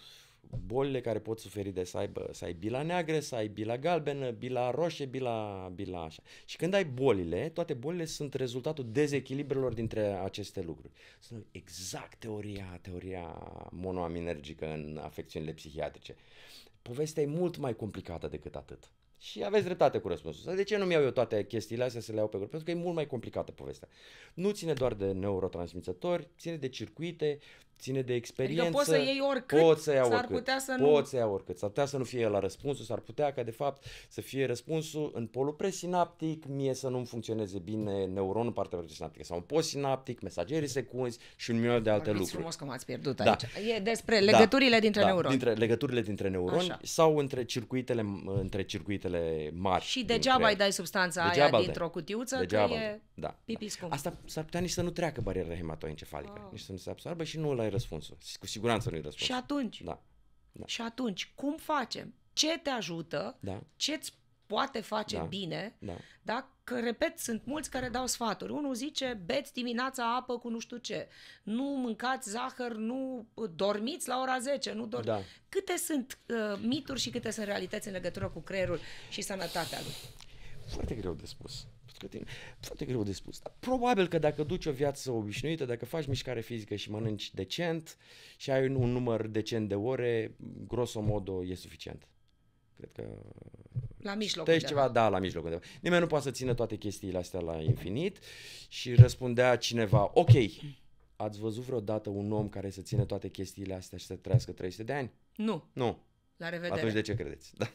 bolile care pot suferi de să, aibă, să ai bila neagră, să ai bila galbenă, bila roșie, bila, bila așa. Și când ai bolile, toate bolile sunt rezultatul dezechilibrelor dintre aceste lucruri. Sunt exact teoria, teoria monoaminergică în afecțiunile psihiatrice. Uh, povestea e mult mai complicată decât atât. Și aveți dreptate cu răspunsul. De ce nu-mi iau eu toate chestiile astea să le iau pe grup? Pentru că e mult mai complicată povestea. Nu ține doar de neurotransmițători, ține de circuite, ține de experiență. Adică poți să iei oricât, poți să iau s-ar oricât, putea să nu... Poți să iau oricât, s-ar putea să nu fie la răspunsul, s-ar putea ca de fapt să fie răspunsul în polul presinaptic, mie să nu funcționeze bine neuronul în partea presinaptică sau în postsinaptic, mesagerii secunzi și un milion de alte Vorbiți lucruri. frumos că m-ați pierdut da. aici. E despre da. legăturile da, dintre da, neuroni. Dintre, legăturile dintre neuroni Așa. sau între circuitele, între circuitele mari. Și degeaba îi dai substanța degeaba aia dintr-o cutiuță degeaba că e da, da. Asta s-ar putea nici să nu treacă bariera hematoencefalică, oh. nici să nu se absorbe și nu la ai răspunsul. Cu siguranță nu-i răspunsul. Și atunci? Da. da. Și atunci, cum facem? Ce te ajută? Da. Ce-ți poate face da. bine? Da. da? Că, repet, sunt mulți care dau sfaturi. Unul zice, beți dimineața apă cu nu știu ce, nu mâncați zahăr, nu dormiți la ora 10, nu dormiți. Da. Câte sunt uh, mituri și câte sunt realități în legătură cu creierul și sănătatea lui? Foarte greu de spus. Cât Foarte greu de spus. Dar probabil că dacă duci o viață obișnuită, dacă faci mișcare fizică și mănânci decent și ai un, număr decent de ore, grosomodo e suficient. Cred că... La mijloc. Tăiești ceva, da, la mijloc undeva. Nimeni nu poate să țină toate chestiile astea la infinit și răspundea cineva, ok, ați văzut vreodată un om care să țină toate chestiile astea și să trăiască 300 de ani? Nu. Nu. La revedere. Atunci de ce credeți? Da.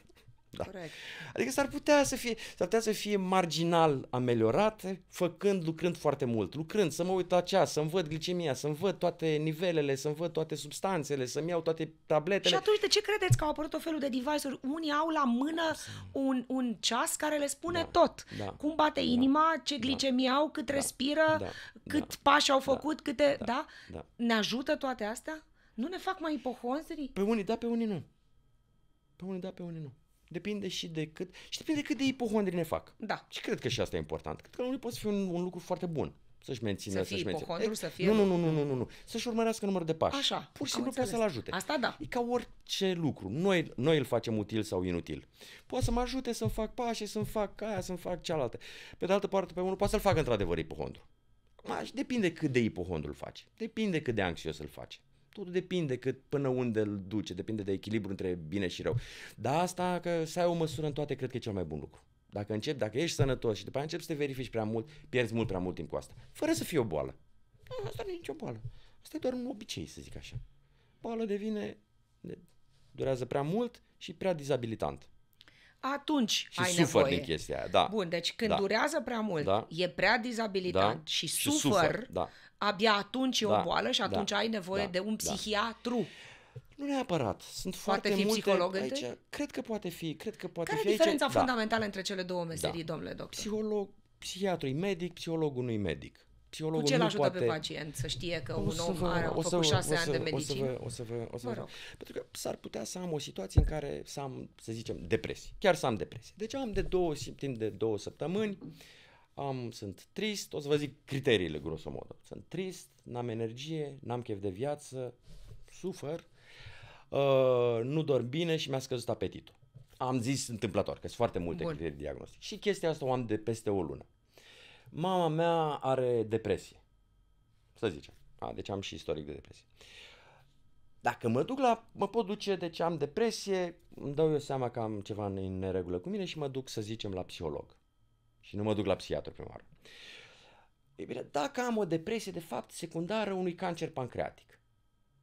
Da. Corect. Adică s-ar putea să fie, s-ar putea să fie marginal ameliorat făcând, lucrând foarte mult, lucrând, să mă uit la cea, să-mi văd glicemia, să-mi văd toate nivelele, să-mi văd toate substanțele, să-mi iau toate tabletele. Și atunci de ce credeți că au apărut o felul de device-uri? Unii au la mână un, un ceas care le spune da, tot. Da, Cum bate da. inima, da, ce glicemie da, au, cât da, respiră, da, cât da, pași au da. făcut, da, câte... Da, da? da? Ne ajută toate astea? Nu ne fac mai ipohonzării? Pe unii da, pe unii nu. Pe unii da, pe unii nu. Depinde și de cât... Și depinde cât de ipohondri ne fac. Da. Și cred că și asta e important. Cred că nu poate fi un, un lucru foarte bun să-și mențină, să fie să să fie... Nu, nu, nu, nu, nu, nu, nu. Să-și urmărească numărul de pași. Așa, Pur și simplu poate să-l ajute. Asta da. E ca orice lucru. Noi, noi îl facem util sau inutil. Poate să mă ajute să-mi fac pași, să-mi fac aia, să-mi fac cealaltă. Pe de altă parte, pe unul poate să-l facă într-adevăr ipohondru. Depinde cât de ipohondru îl faci. Depinde cât de anxios îl faci totul depinde cât, până unde îl duce, depinde de echilibru între bine și rău. Dar asta, că să ai o măsură în toate, cred că e cel mai bun lucru. Dacă începi, dacă ești sănătos și după aceea începi să te verifici prea mult, pierzi mult prea mult timp cu asta. Fără să fie o boală. Nu, asta nu e nicio boală. Asta e doar un obicei, să zic așa. Boală devine, durează prea mult și prea dizabilitant. Atunci și ai sufăr nevoie. din chestia aia, da. Bun, deci când da. durează prea mult, da. e prea dizabilitant da. și sufăr, sufăr da abia atunci e da, o boală și da, atunci da, ai nevoie da, de un da. psihiatru. Da. Nu neapărat. Sunt foarte poate fi multe psiholog aici. Cred că poate fi. Cred că poate Care fi diferența aici? Da. fundamentală da. între cele două meserii, da. domnule doctor? Psiholog, psihiatru e medic, psihologul nu e medic. Psihologul Cu ce nu ajută poate... pe pacient să știe că o un om vă, are o făcut șase ani de medicină? O să vă, o să vă, rog. Pentru că s-ar putea să am o situație în care să am, să zicem, depresie. Chiar să am depresie. Deci am de două, timp de două săptămâni, mm-hmm am, sunt trist, o să vă zic criteriile grosomodă. Sunt trist, n-am energie, n-am chef de viață, sufăr, uh, nu dorm bine și mi-a scăzut apetitul. Am zis întâmplător, că sunt foarte multe Bun. criterii diagnostice. Și chestia asta o am de peste o lună. Mama mea are depresie. Să zicem. A, deci am și istoric de depresie. Dacă mă duc la, mă pot duce, deci am depresie, îmi dau eu seama că am ceva în neregulă cu mine și mă duc, să zicem, la psiholog și nu mă duc la psihiatru prima oară. E bine, dacă am o depresie de fapt secundară unui cancer pancreatic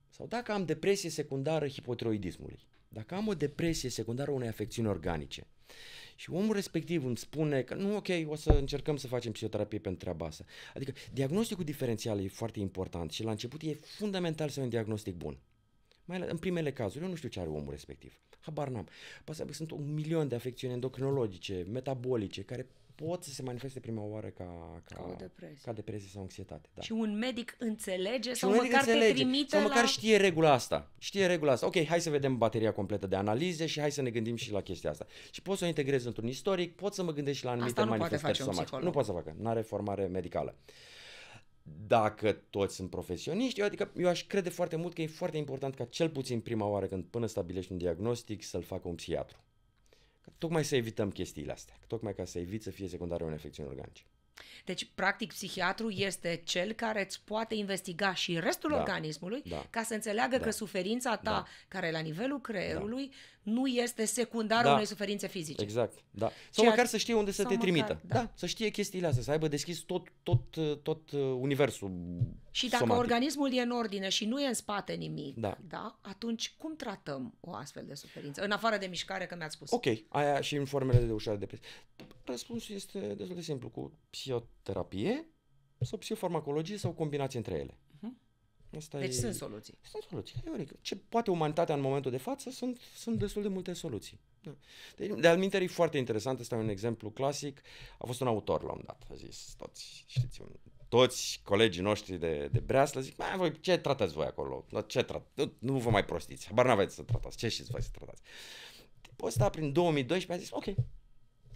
sau dacă am depresie secundară hipotiroidismului, dacă am o depresie secundară unei afecțiuni organice și omul respectiv îmi spune că nu, ok, o să încercăm să facem psihoterapie pentru treaba asta. Adică diagnosticul diferențial e foarte important și la început e fundamental să ai un diagnostic bun. Mai în primele cazuri, eu nu știu ce are omul respectiv. Habar n-am. Pasă, sunt un milion de afecțiuni endocrinologice, metabolice, care pot să se manifeste prima oară ca, ca, ca, o depresie. ca depresie sau anxietate. Da. Și un medic înțelege și sau medic măcar înțelege, te trimite Sau măcar la... știe regula asta. Știe regula asta. Ok, hai să vedem bateria completă de analize și hai să ne gândim și la chestia asta. Și pot să o integrez într-un istoric, pot să mă gândesc și la anumite asta manifestări somatice. Nu pot să facă, nu are formare medicală dacă toți sunt profesioniști, eu, adică eu aș crede foarte mult că e foarte important ca cel puțin prima oară când până stabilești un diagnostic să-l facă un psihiatru. Tocmai să evităm chestiile astea, tocmai ca să evit să fie secundare o infecțiune organice. Deci, practic, psihiatru este cel care îți poate investiga și restul da, organismului da, ca să înțeleagă da, că suferința ta, da, care e la nivelul da. creierului, da nu este secundar da. unei suferințe fizice. Exact, da. Sau Ceea... măcar să știe unde să te măcar, trimită. Da. da, să știe chestiile astea, să aibă deschis tot, tot, tot, uh, universul Și dacă somatic. organismul e în ordine și nu e în spate nimic, da. Da, atunci cum tratăm o astfel de suferință? În afară de mișcare, că mi-ați spus. Ok, aia și în formele de ușoară depresie. Răspunsul este destul de simplu, cu psihoterapie sau psihofarmacologie sau combinație între ele. Asta deci e, sunt soluții. Sunt soluții, teoric. Ce poate umanitatea în momentul de față, sunt, sunt destul de multe soluții. De, de al e foarte interesant, ăsta e un exemplu clasic. A fost un autor la un dat, a zis toți, știți, un, toți colegii noștri de, de breaslă zic, mai voi ce tratați voi acolo? Ce trat- nu, nu vă mai prostiți, habar n-aveți să tratați, ce știți voi să tratați? Tipul ăsta prin 2012 a zis, ok,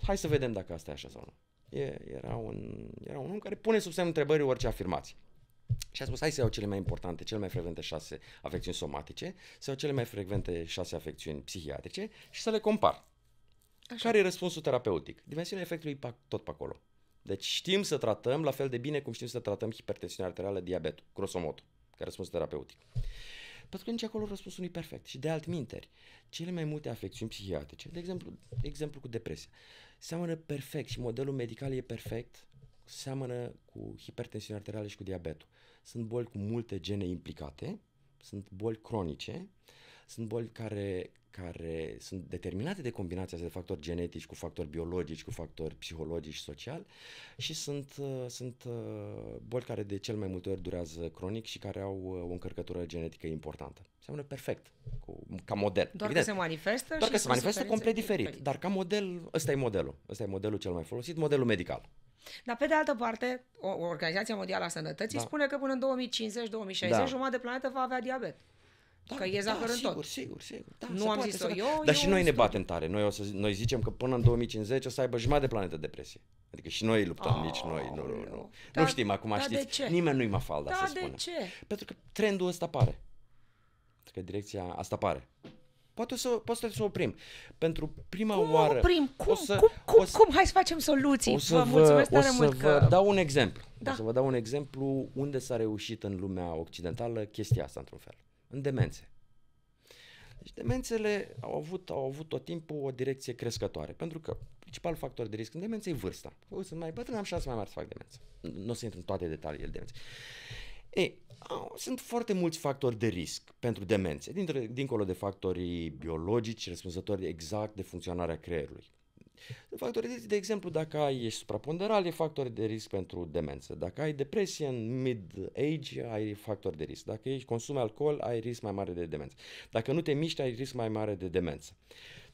hai să vedem dacă asta e așa sau nu. E, era, un, era un om care pune sub semn întrebării orice afirmație. Și a spus, hai să iau cele mai importante, cele mai frecvente șase afecțiuni somatice, să iau cele mai frecvente șase afecțiuni psihiatrice și să le compar. Așa. Care e răspunsul terapeutic? Dimensiunea efectului e tot pe acolo. Deci știm să tratăm la fel de bine cum știm să tratăm hipertensiunea arterială, diabetul, grosomodo, care răspuns terapeutic. Pentru că nici acolo răspunsul nu e perfect. Și de altminteri, cele mai multe afecțiuni psihiatrice, de exemplu, de exemplu cu depresia, seamănă perfect și modelul medical e perfect, seamănă cu hipertensiunea arterială și cu diabetul. Sunt boli cu multe gene implicate, sunt boli cronice, sunt boli care, care sunt determinate de combinația de factori genetici cu factori biologici, cu factori psihologici și sociali și sunt, uh, sunt uh, boli care de cel mai multe ori durează cronic și care au uh, o încărcătură genetică importantă. Seamănă perfect, cu, ca model. Doar Evident. că se manifestă Doar că se manifestă complet diferit, diferit, dar ca model, ăsta e modelul. Ăsta e modelul cel mai folosit, modelul medical. Dar pe de altă parte, Organizația Mondială a Sănătății da. spune că până în 2050-2060 da. jumătate de planetă va avea diabet. Da, că e zahăr da, în sigur, tot. Sigur, sigur, da, Nu am poate, zis-o eu. Dar eu și noi ne batem tare. Noi, o să, noi zicem că până în 2050 o să aibă jumătate de planetă depresie. Adică și noi luptăm, oh, nici noi. Nu, nu, nu. Da, nu știm acum, da, știți. De ce? Nimeni nu-i mafalda, da, să spunem. de ce? Pentru că trendul ăsta apare. Pentru că direcția asta apare. Poate o să, poate să oprim. Pentru prima cum oară... oprim? Cum? să, cum? Cum? să, cum? Hai să facem soluții. O să vă, vă mulțumesc tare să mult vă că... dau un exemplu. Da. O să vă dau un exemplu unde s-a reușit în lumea occidentală chestia asta, într-un fel. În demențe. Deci demențele au avut, au avut tot timpul o direcție crescătoare, pentru că principal factor de risc în demență e vârsta. Eu sunt mai bătrân, am șase mai mari să fac demență. Nu o să intru în toate detaliile demenței. Ei, au, sunt foarte mulți factori de risc pentru demențe, dintre, dincolo de factorii biologici, răspunzători exact de funcționarea creierului. Factori de, de exemplu, dacă ai, ești supraponderal, e factor de risc pentru demență. Dacă ai depresie în mid-age, ai factor de risc. Dacă ești consumi alcool, ai risc mai mare de demență. Dacă nu te miști, ai risc mai mare de demență.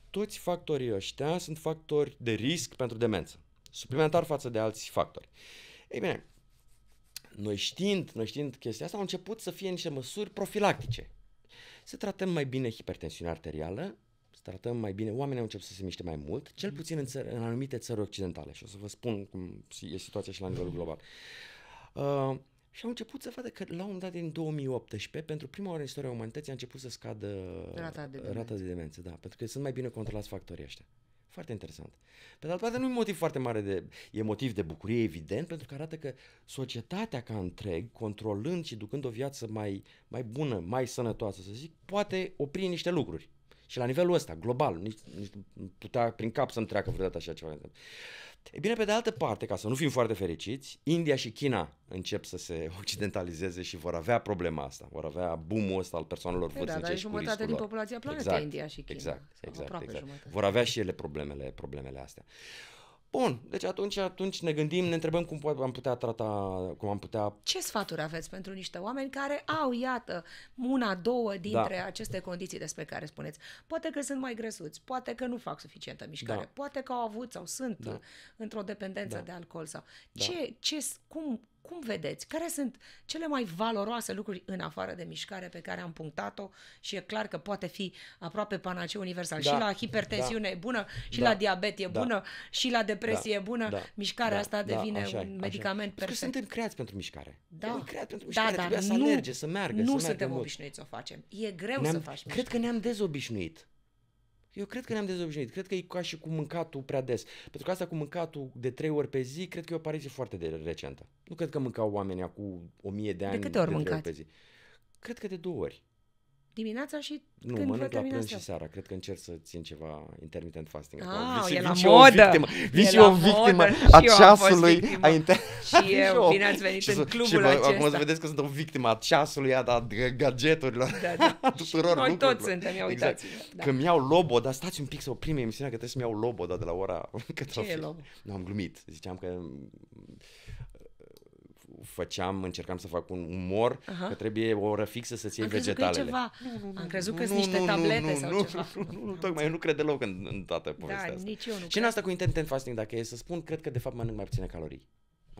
Toți factorii ăștia sunt factori de risc pentru demență, suplimentar față de alți factori. Ei bine, noi știind, noi știind chestia asta, au început să fie niște măsuri profilactice. Să tratăm mai bine hipertensiunea arterială, să tratăm mai bine, oamenii au început să se miște mai mult, cel puțin în, țări, în anumite țări occidentale și o să vă spun cum e situația și la nivelul global. Uh, și au început să vadă că la un dat din 2018, pentru prima oară în istoria umanității, a început să scadă rata de demență. Rata de demență da, pentru că sunt mai bine controlați factorii ăștia. Foarte interesant. Pe de altă parte, nu e motiv foarte mare de... E motiv de bucurie, evident, pentru că arată că societatea ca întreg, controlând și ducând o viață mai, mai bună, mai sănătoasă, să zic, poate opri niște lucruri. Și la nivelul ăsta, global, nici, nici putea prin cap să-mi treacă vreodată așa ceva. E bine, pe de altă parte, ca să nu fim foarte fericiți, India și China încep să se occidentalizeze și vor avea problema asta, vor avea boom-ul ăsta al persoanelor păi vârstnice da, da și jumătate din populația planetei exact, India și China. Exact, exact, exact. Jumătate. Vor avea și ele problemele, problemele astea. Bun, deci atunci, atunci ne gândim, ne întrebăm cum am putea trata, cum am putea... Ce sfaturi aveți pentru niște oameni care au, iată, una, două dintre da. aceste condiții despre care spuneți? Poate că sunt mai grăsuți, poate că nu fac suficientă mișcare, da. poate că au avut sau sunt da. într-o dependență da. de alcool sau... Da. Ce, ce, cum, cum vedeți? Care sunt cele mai valoroase lucruri în afară de mișcare pe care am punctat-o și e clar că poate fi aproape panaceu universal. Da, și la hipertensiune da, e bună, și da, la diabet e da, bună, și la depresie da, e bună. Da, mișcarea da, asta da, devine da, un medicament așa. perfect. Că suntem creați pentru mișcare. Da, suntem creați pentru da, mișcare. Da, da, să nu, merge alerge, să meargă. Nu să suntem obișnuiți să o facem. E greu ne-am, să faci mișcare. Cred că ne-am dezobișnuit. Eu cred că ne-am dezobișnuit. Cred că e ca și cu mâncatul prea des. Pentru că asta cu mâncatul de trei ori pe zi, cred că e o apariție foarte de recentă. Nu cred că mâncau oamenii cu o mie de ani de, câte ori de trei ori pe zi. Cred că de două ori dimineața și nu, când mănânc la prânz și seara. Cred că încerc să țin ceva intermittent fasting. Ah, vin, e la vin modă. o și o victimă a ceasului. A inter... Și eu, bine ați venit în clubul și acesta. Acum să vedeți că sunt o victimă a ceasului, a, a gadgeturilor, da, da. tuturor Noi lucrurilor. toți suntem, ia uitați. Exact. Da. Când mi-au dar stați un pic să oprim emisiunea, că trebuie să-mi iau dar de la ora... Ce e lobo? Nu, am glumit. Ziceam că făceam, încercam să fac un umor, Aha. că trebuie o oră fixă să-ți iei vegetalele. Că ceva. Nu, nu, Am crezut că sunt niște nu, tablete nu, sau nu, ceva. Nu, nu, nu, tocmai eu nu cred deloc în, în toată da, povestea da, asta. Nici eu nu Și în asta cu intermittent fasting, dacă e să spun, cred că de fapt mănânc mai puține calorii.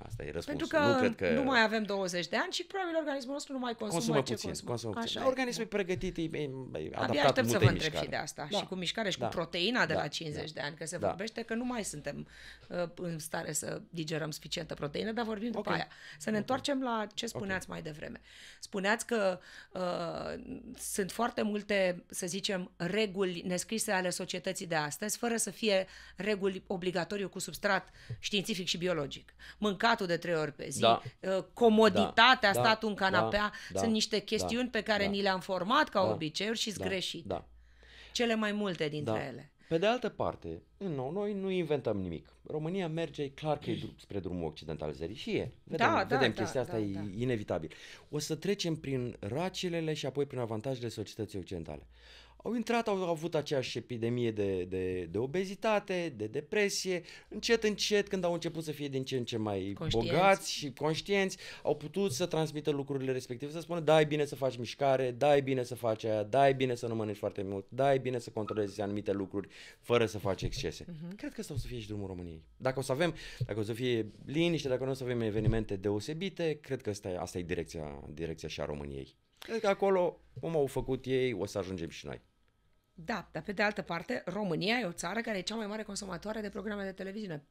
Asta e răspunsul. Pentru că nu, cred că nu mai avem 20 de ani și probabil organismul nostru nu mai consumă, consumă ce puțin, consumă. consumă puțin. Așa. Da, organismul e pregătit, e, e adaptat Abia aștept să vă întreb și de asta. Da. Și cu mișcare și da. cu proteina de da. la 50 da. de ani, că se da. vorbește că nu mai suntem uh, în stare să digerăm suficientă proteină, dar vorbim okay. după aia. Să ne okay. întoarcem la ce spuneați okay. mai devreme. Spuneați că uh, sunt foarte multe, să zicem, reguli nescrise ale societății de astăzi, fără să fie reguli obligatoriu cu substrat științific și biologic. Mâncarea mâncatul de trei ori pe zi, da. Uh, comoditatea, da. da. statul în da. canapea, da. sunt niște da. chestiuni pe care ni le-am format ca obiceiuri și greșit. Da. Cele mai multe dintre ele. Pe de altă parte, nou, noi nu inventăm nimic. România merge clar că e spre drumul occidentalizării și e. Vedem, da, vedem da, chestia da, asta da, e da. inevitabil. O să trecem prin racilele și apoi prin avantajele societății occidentale au intrat, au, avut aceeași epidemie de, de, de obezitate, de depresie. Încet, încet, când au început să fie din ce în ce mai conștienți. bogați și conștienți, au putut să transmită lucrurile respective, să spună, da, e bine să faci mișcare, da, e bine să faci aia, da, e bine să nu mănânci foarte mult, da, e bine să controlezi anumite lucruri fără să faci excese. Uh-huh. Cred că asta o să fie și drumul României. Dacă o să avem, dacă o să fie liniște, dacă nu o să avem evenimente deosebite, cred că asta, asta e direcția, direcția și a României. Cred că acolo, cum au făcut ei, o să ajungem și noi. Da, dar pe de altă parte, România e o țară care e cea mai mare consumatoare de programe de televiziune,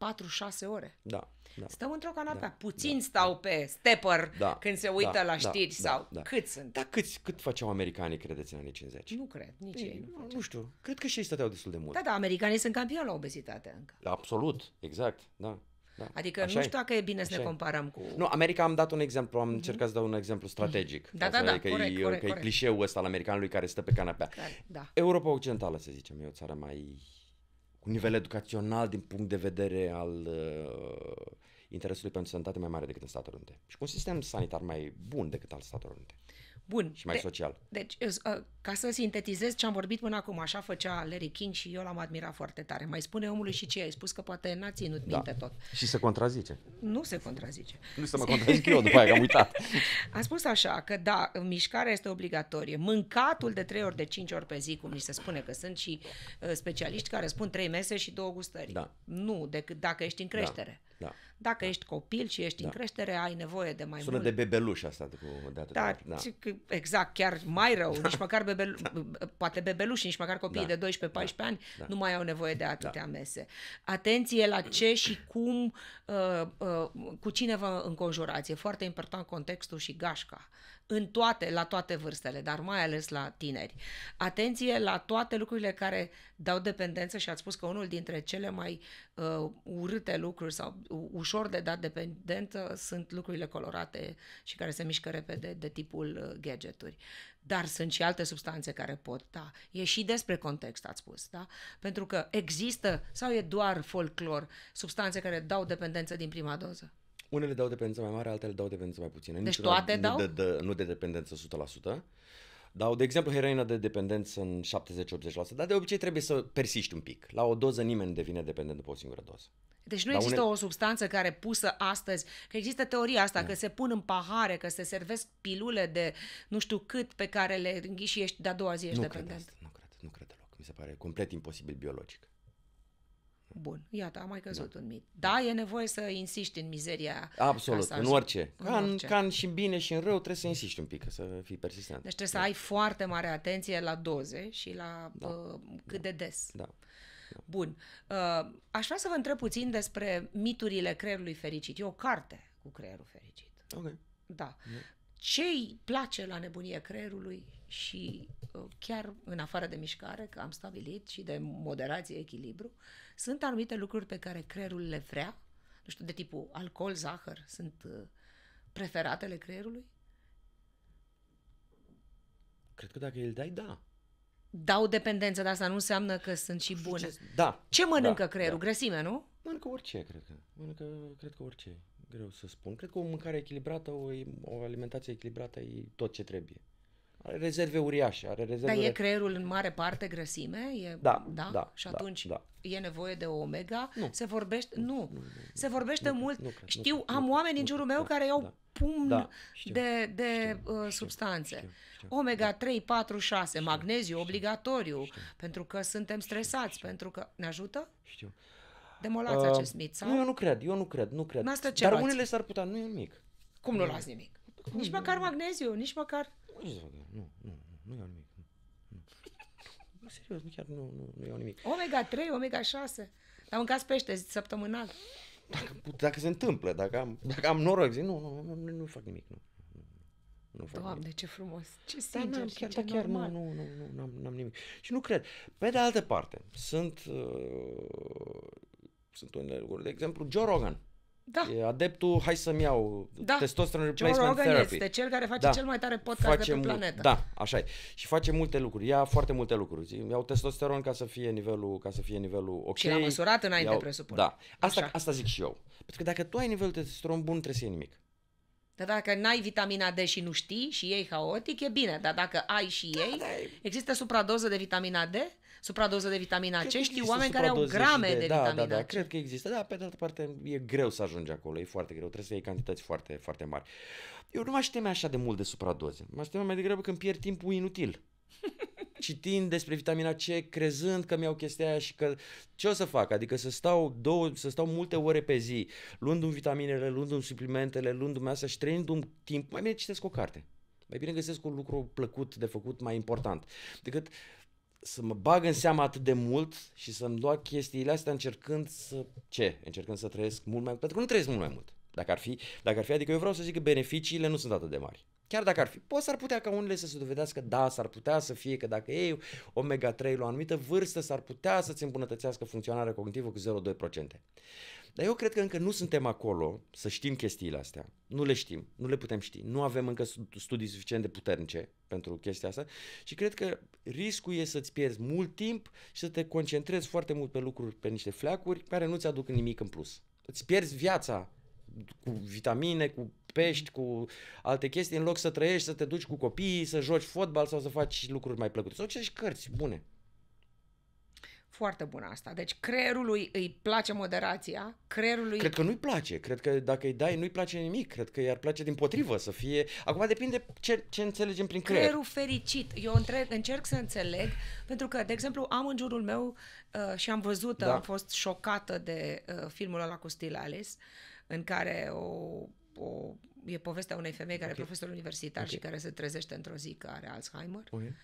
4-6 ore. Da. da Stăm într-o canapea, da, Puțin da, stau pe stepper da, când se da, uită da, la știri da, sau da, da. cât sunt. Da, cât cât făceau americanii, credeți, în anii 50? Nu cred, nici ei, ei nu, făceau. nu știu, cred că și ei stăteau destul de mult. Da, da, americanii sunt campioni la obezitate încă. Absolut, exact, da. Da. Adică Așa nu știu dacă e bine să Așa ne comparăm cu... Nu, America am dat un exemplu, am mhm. încercat mm-hmm. să dau un exemplu strategic. Da, da, da, da, că corect, e, corect, că corect. e clișeul ăsta al americanului care stă pe canapea. Clar, da. Europa Occidentală, să zicem, e o țară mai... cu nivel educațional din punct de vedere al uh, interesului pentru sănătate mai mare decât în Statele Unite. Și cu un sistem sanitar mai bun decât al Statelor Unite. Uh, Bun. Și mai de, social. Deci, ă, ca să sintetizez ce am vorbit până acum, așa făcea Larry King și eu l-am admirat foarte tare. Mai spune omului și ce ai spus, că poate n-a ținut da. minte tot. Și se contrazice. Nu se contrazice. Nu se mă contrazic eu după aia, că am uitat. Am spus așa, că da, mișcarea este obligatorie. Mâncatul de 3 ori, de 5 ori pe zi, cum ni se spune, că sunt și ă, specialiști care spun 3 mese și două gustări. Da. Nu, decât dacă ești în da, creștere. Da. da. Dacă da. ești copil și ești da. în creștere, ai nevoie de mai Sună mult. Sună de bebeluș asta. De, de da, da, exact, chiar mai rău. Da. Nici măcar bebelu- da. poate bebeluși, nici măcar copiii da. de 12-14 da. ani da. nu mai au nevoie de da. atâtea da. mese. Atenție la ce și cum, uh, uh, cu cine vă înconjurați. E foarte important contextul și gașca în toate, la toate vârstele, dar mai ales la tineri. Atenție la toate lucrurile care dau dependență și ați spus că unul dintre cele mai uh, urâte lucruri sau ușor de dat dependență sunt lucrurile colorate și care se mișcă repede de tipul uh, gadgeturi. Dar sunt și alte substanțe care pot, da. E și despre context, ați spus, da? Pentru că există sau e doar folclor substanțe care dau dependență din prima doză? Unele dau dependență mai mare, altele dau dependență mai puțină. Deci Niciodată toate nu dau? De, de, nu de dependență 100%. Dau, de exemplu, heroina de dependență în 70-80%, dar de obicei trebuie să persiști un pic. La o doză nimeni nu devine dependent după o singură doză. Deci nu Dar există une... o substanță care pusă astăzi, că există teoria asta, da. că se pun în pahare, că se servesc pilule de nu știu cât pe care le înghiși și ești de-a doua zi ești nu dependent. Cred asta, nu cred, nu cred deloc. Mi se pare complet imposibil biologic. Bun, iată, am mai căzut da. un mit. Da, e nevoie să insiști în mizeria Absolut, în orice. Ca în, orice. Ca în și în bine și în rău trebuie să insiști un pic, să fii persistent. Deci trebuie da. să ai foarte mare atenție la doze și la da. uh, cât da. de des. Da. da. Bun. Uh, aș vrea să vă întreb puțin despre miturile creierului fericit. E o carte cu creierul fericit. Ok. Da. da. Ce îi place la nebunie creierului și uh, chiar în afară de mișcare, că am stabilit, și de moderație, echilibru, uh, sunt anumite lucruri pe care creierul le vrea, nu știu, de tipul alcool, zahăr, sunt uh, preferatele creierului? Cred că dacă îl dai, da. Dau dependență, dar asta nu înseamnă că sunt și bune. Ce, da. Ce mănâncă da, creierul? Da. Grăsime, nu? Mănâncă orice, cred că. Mănâncă, cred că orice. Greu să spun. Cred că o mâncare echilibrată, o, o alimentație echilibrată e tot ce trebuie. Are rezerve uriașe. Are rezerve... Dar e creierul în mare parte grăsime? E... Da, da, da. Și da, atunci da, da. e nevoie de omega? Nu. Se vorbește... Nu. nu. nu, nu se vorbește nu, mult. Nu, nu, știu, nu, am nu, oameni nu, în jurul nu, meu da, care iau da pumn da, știu, de, de știu, uh, substanțe. Știu, știu, știu, Omega da. 3, 4, 6, știu, magneziu știu, obligatoriu, știu, pentru că suntem stresați, știu, pentru că ne ajută? Știu. Demolați uh, acest mit, sau? Nu, eu nu cred, eu nu cred, nu cred. Dar unele s-ar putea, nu e nimic. Cum nu luați nimic? Nici măcar magneziu, nici măcar ce să fac? Nu, nu, nu iau nimic. Nu, nu. nu serios, nu chiar nu, nu, nu iau nimic. Omega-3, omega-6. Am mâncat pește săptămânal. Dacă, dacă se întâmplă, dacă am, dacă am noroc, zic, nu, nu, nu, nu, nu fac nimic, nu. Nu Doamne, nimic. ce frumos! Ce sincer da, chiar, ce da, chiar normal. nu, nu, nu, nu, nu, am nimic. Și nu cred. Pe de altă parte, sunt, uh, sunt unele lucruri. De exemplu, Joe Rogan. Uh, da. E adeptul, hai să-mi iau da. testosterone replacement Joe Rogan therapy. este cel care face da. cel mai tare podcast face de pe planetă. Mult, da, așa e. Și face multe lucruri. Ia foarte multe lucruri. Iau testosteron ca să fie nivelul, ca să fie nivelul ok. Și l-am măsurat înainte, iau, presupun. Da. Asta, așa. asta zic și eu. Pentru că dacă tu ai nivelul de testosteron bun, trebuie să iei nimic. Dar dacă n-ai vitamina D și nu știi și ei haotic, e bine. Dar dacă ai și da, ei, da, există supradoză de vitamina D supradoză de vitamina C. Știi oameni care au grame de, de da, vitamina da, da, C. Cred că există, da, pe de altă parte e greu să ajungi acolo, e foarte greu, trebuie să iei cantități foarte, foarte mari. Eu nu mă aș teme așa de mult de supradoze, mă aș teme mai degrabă când pierd timpul inutil. citind despre vitamina C, crezând că mi-au chestia aia și că ce o să fac? Adică să stau, două, să stau multe ore pe zi, luându-mi vitaminele, luându-mi suplimentele, luându-mi astea și trăindu-mi timp, mai bine citesc o carte. Mai bine găsesc un lucru plăcut de făcut mai important decât să mă bag în seama atât de mult și să-mi dau chestiile astea încercând să... Ce? Încercând să trăiesc mult mai mult. Pentru că nu trăiesc mult mai mult. Dacă ar fi, dacă ar fi, adică eu vreau să zic că beneficiile nu sunt atât de mari. Chiar dacă ar fi, poți s-ar putea ca unele să se dovedească, da, s-ar putea să fie că dacă ei omega-3 la o anumită vârstă, s-ar putea să-ți îmbunătățească funcționarea cognitivă cu 0,2%. Dar eu cred că încă nu suntem acolo să știm chestiile astea. Nu le știm, nu le putem ști. Nu avem încă studii suficient de puternice pentru chestia asta și cred că riscul e să-ți pierzi mult timp și să te concentrezi foarte mult pe lucruri, pe niște fleacuri care nu-ți aduc nimic în plus. Îți pierzi viața cu vitamine, cu pești, cu alte chestii, în loc să trăiești, să te duci cu copiii, să joci fotbal sau să faci lucruri mai plăcute. Sau citești cărți bune foarte bună asta. Deci creierului îi place moderația, creierului... Cred că nu-i place. Cred că dacă îi dai, nu-i place nimic. Cred că i-ar place din potrivă să fie... Acum depinde ce, ce înțelegem prin creier. Creierul fericit. Eu între, încerc să înțeleg, pentru că, de exemplu, am în jurul meu uh, și am văzut, da. am fost șocată de uh, filmul ăla cu Steel Alice, în care o, o, e povestea unei femei care okay. e profesor universitar okay. și care se trezește într-o zi că are Alzheimer. Okay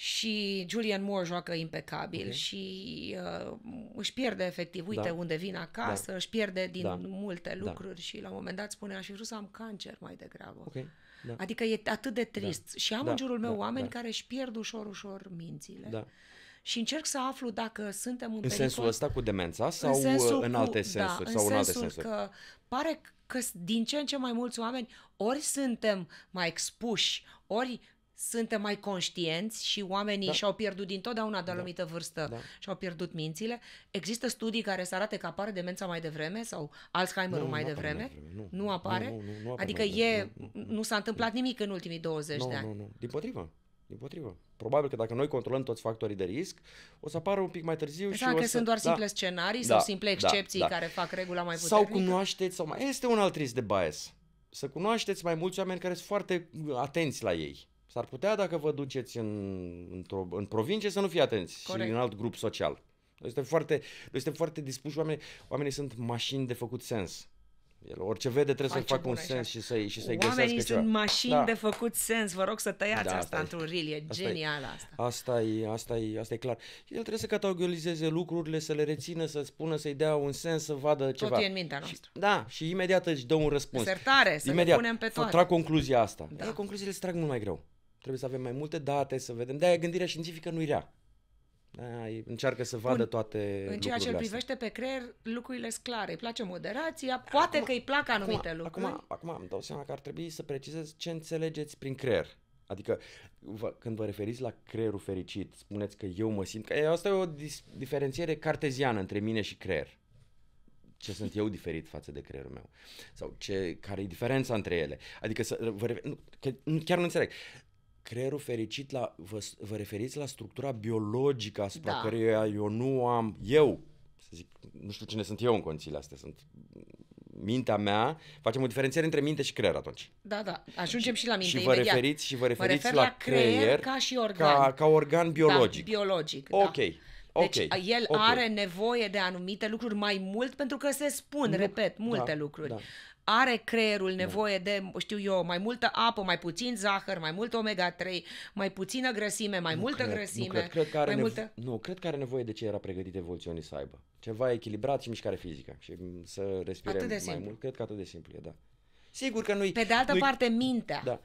și Julian Moore joacă impecabil okay. și uh, își pierde efectiv, uite da. unde vin acasă, da. își pierde din da. multe da. lucruri da. și la un moment dat spune aș fi vrut să am cancer mai degrabă. Okay. Da. Adică e atât de da. trist da. și am da. în jurul da. meu da. oameni da. care își pierd ușor, ușor mințile. Da. Și încerc să aflu dacă suntem în, în pericol... sensul ăsta cu demența uh, sau în, sensul în alte cu, sensuri? Da, sau în, în alte sensuri că pare că din ce în ce mai mulți oameni ori suntem mai expuși, ori suntem mai conștienți și oamenii da. și-au pierdut din totdeauna de o da. anumită da. vârstă da. și-au pierdut mințile. Există studii care să arate că apare demența mai devreme sau Alzheimerul nu, mai, nu devreme? devreme? Nu, nu apare? Nu, nu, nu, nu apare adică e, nu, nu, nu s-a întâmplat nu. nimic în ultimii 20 nu, de ani. Nu, nu, din potrivă. Din potrivă. Probabil că dacă noi controlăm toți factorii de risc, o să apară un pic mai târziu Așa și că o să... sunt doar da. Da, simple da. scenarii da, sau simple excepții da, da. care fac regula mai puternică. Sau cunoașteți, sau mai... Este un alt risc de bias. Să cunoașteți mai mulți oameni care sunt foarte atenți la ei S-ar putea dacă vă duceți în, într-o, în provincie să nu fie atenți Corect. și în alt grup social. Noi suntem foarte, noi suntem foarte dispuși, oamenii, oamenii sunt mașini de făcut sens. El orice vede trebuie să-i facă un sens și să-i, și să-i găsească ceva. Oamenii sunt mașini da. de făcut sens. Vă rog să tăiați da, asta, asta într-un reel. E asta genial asta. Asta e, asta, e, asta e clar. El trebuie să categorizeze lucrurile, să le rețină, să spună, să-i dea un sens, să vadă Tot ceva. Tot e în mintea noastră. Și, da, și imediat își dă un răspuns. Sertare, să imediat, punem pe toate. Trag concluzia asta. Da. Ei, concluziile se trag mult mai greu. Trebuie să avem mai multe date, să vedem. De-aia gândirea științifică nu-i rea. Da, încearcă să vadă Bun. toate În ceea ce îl privește astea. pe creier, lucrurile sunt clare. Îi place moderația, poate acum, că îi plac anumite acum, lucruri. Acum, acum îmi dau seama că ar trebui să precizez ce înțelegeți prin creier. Adică vă, când vă referiți la creierul fericit, spuneți că eu mă simt... Că, e, asta e o dis- diferențiere carteziană între mine și creier. Ce sunt eu diferit față de creierul meu? Sau ce, care e diferența între ele? Adică să vă refer, nu, chiar nu înțeleg creierul fericit, la, vă, vă referiți la structura biologică asupra da. care eu nu am, eu, să zic, nu știu cine sunt eu în condițiile astea, sunt mintea mea, facem o diferențiere între minte și creier atunci. Da, da, ajungem și, și la minte și vă imediat. referiți Și vă referiți vă refer la, la creier, creier ca și organ. Ca, ca organ da, biologic. Da, biologic, Ok. Da. Deci okay. el okay. are nevoie de anumite lucruri mai mult pentru că se spun, nu, da, repet, da, multe da, lucruri. Da. Are creierul da. nevoie da. de, știu eu, mai multă apă, mai puțin zahăr, mai mult omega-3, mai puțină grăsime, mai nu multă cred, grăsime. Nu cred, cred că are mai multă... nu, cred că are nevoie de ce era pregătit evoluționist să aibă. Ceva echilibrat și mișcare fizică și mm, să respire atât de mai simplu. mult. Cred că atât de simplu e, da. Sigur că nu Pe de altă nu parte, mintea. Da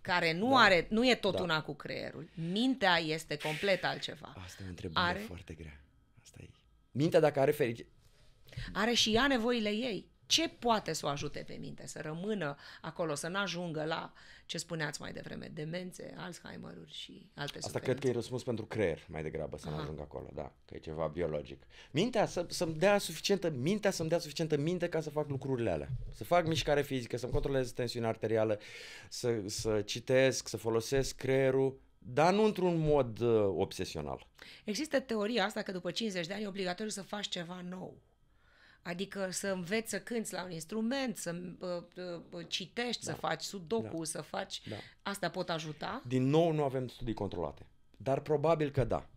care nu, da. are, nu e tot da. una cu creierul. Mintea este complet altceva. Asta e o întrebare are... foarte grea. Asta e. Mintea dacă are fericire... Are și ea nevoile ei ce poate să o ajute pe minte să rămână acolo, să nu ajungă la ce spuneați mai devreme, demențe, Alzheimer-uri și alte Asta suferințe. cred că e răspuns pentru creier mai degrabă să nu ajungă acolo, da, că e ceva biologic. Mintea să, să-mi dea suficientă, mintea să-mi dea suficientă minte ca să fac lucrurile alea. Să fac mișcare fizică, să-mi controlez tensiunea arterială, să, să citesc, să folosesc creierul, dar nu într-un mod uh, obsesional. Există teoria asta că după 50 de ani e obligatoriu să faci ceva nou. Adică să înveți să cânți la un instrument, să uh, uh citești, da. să faci sudoku, da. să faci... Da. Asta pot ajuta? Din nou nu avem studii controlate. Dar probabil că da.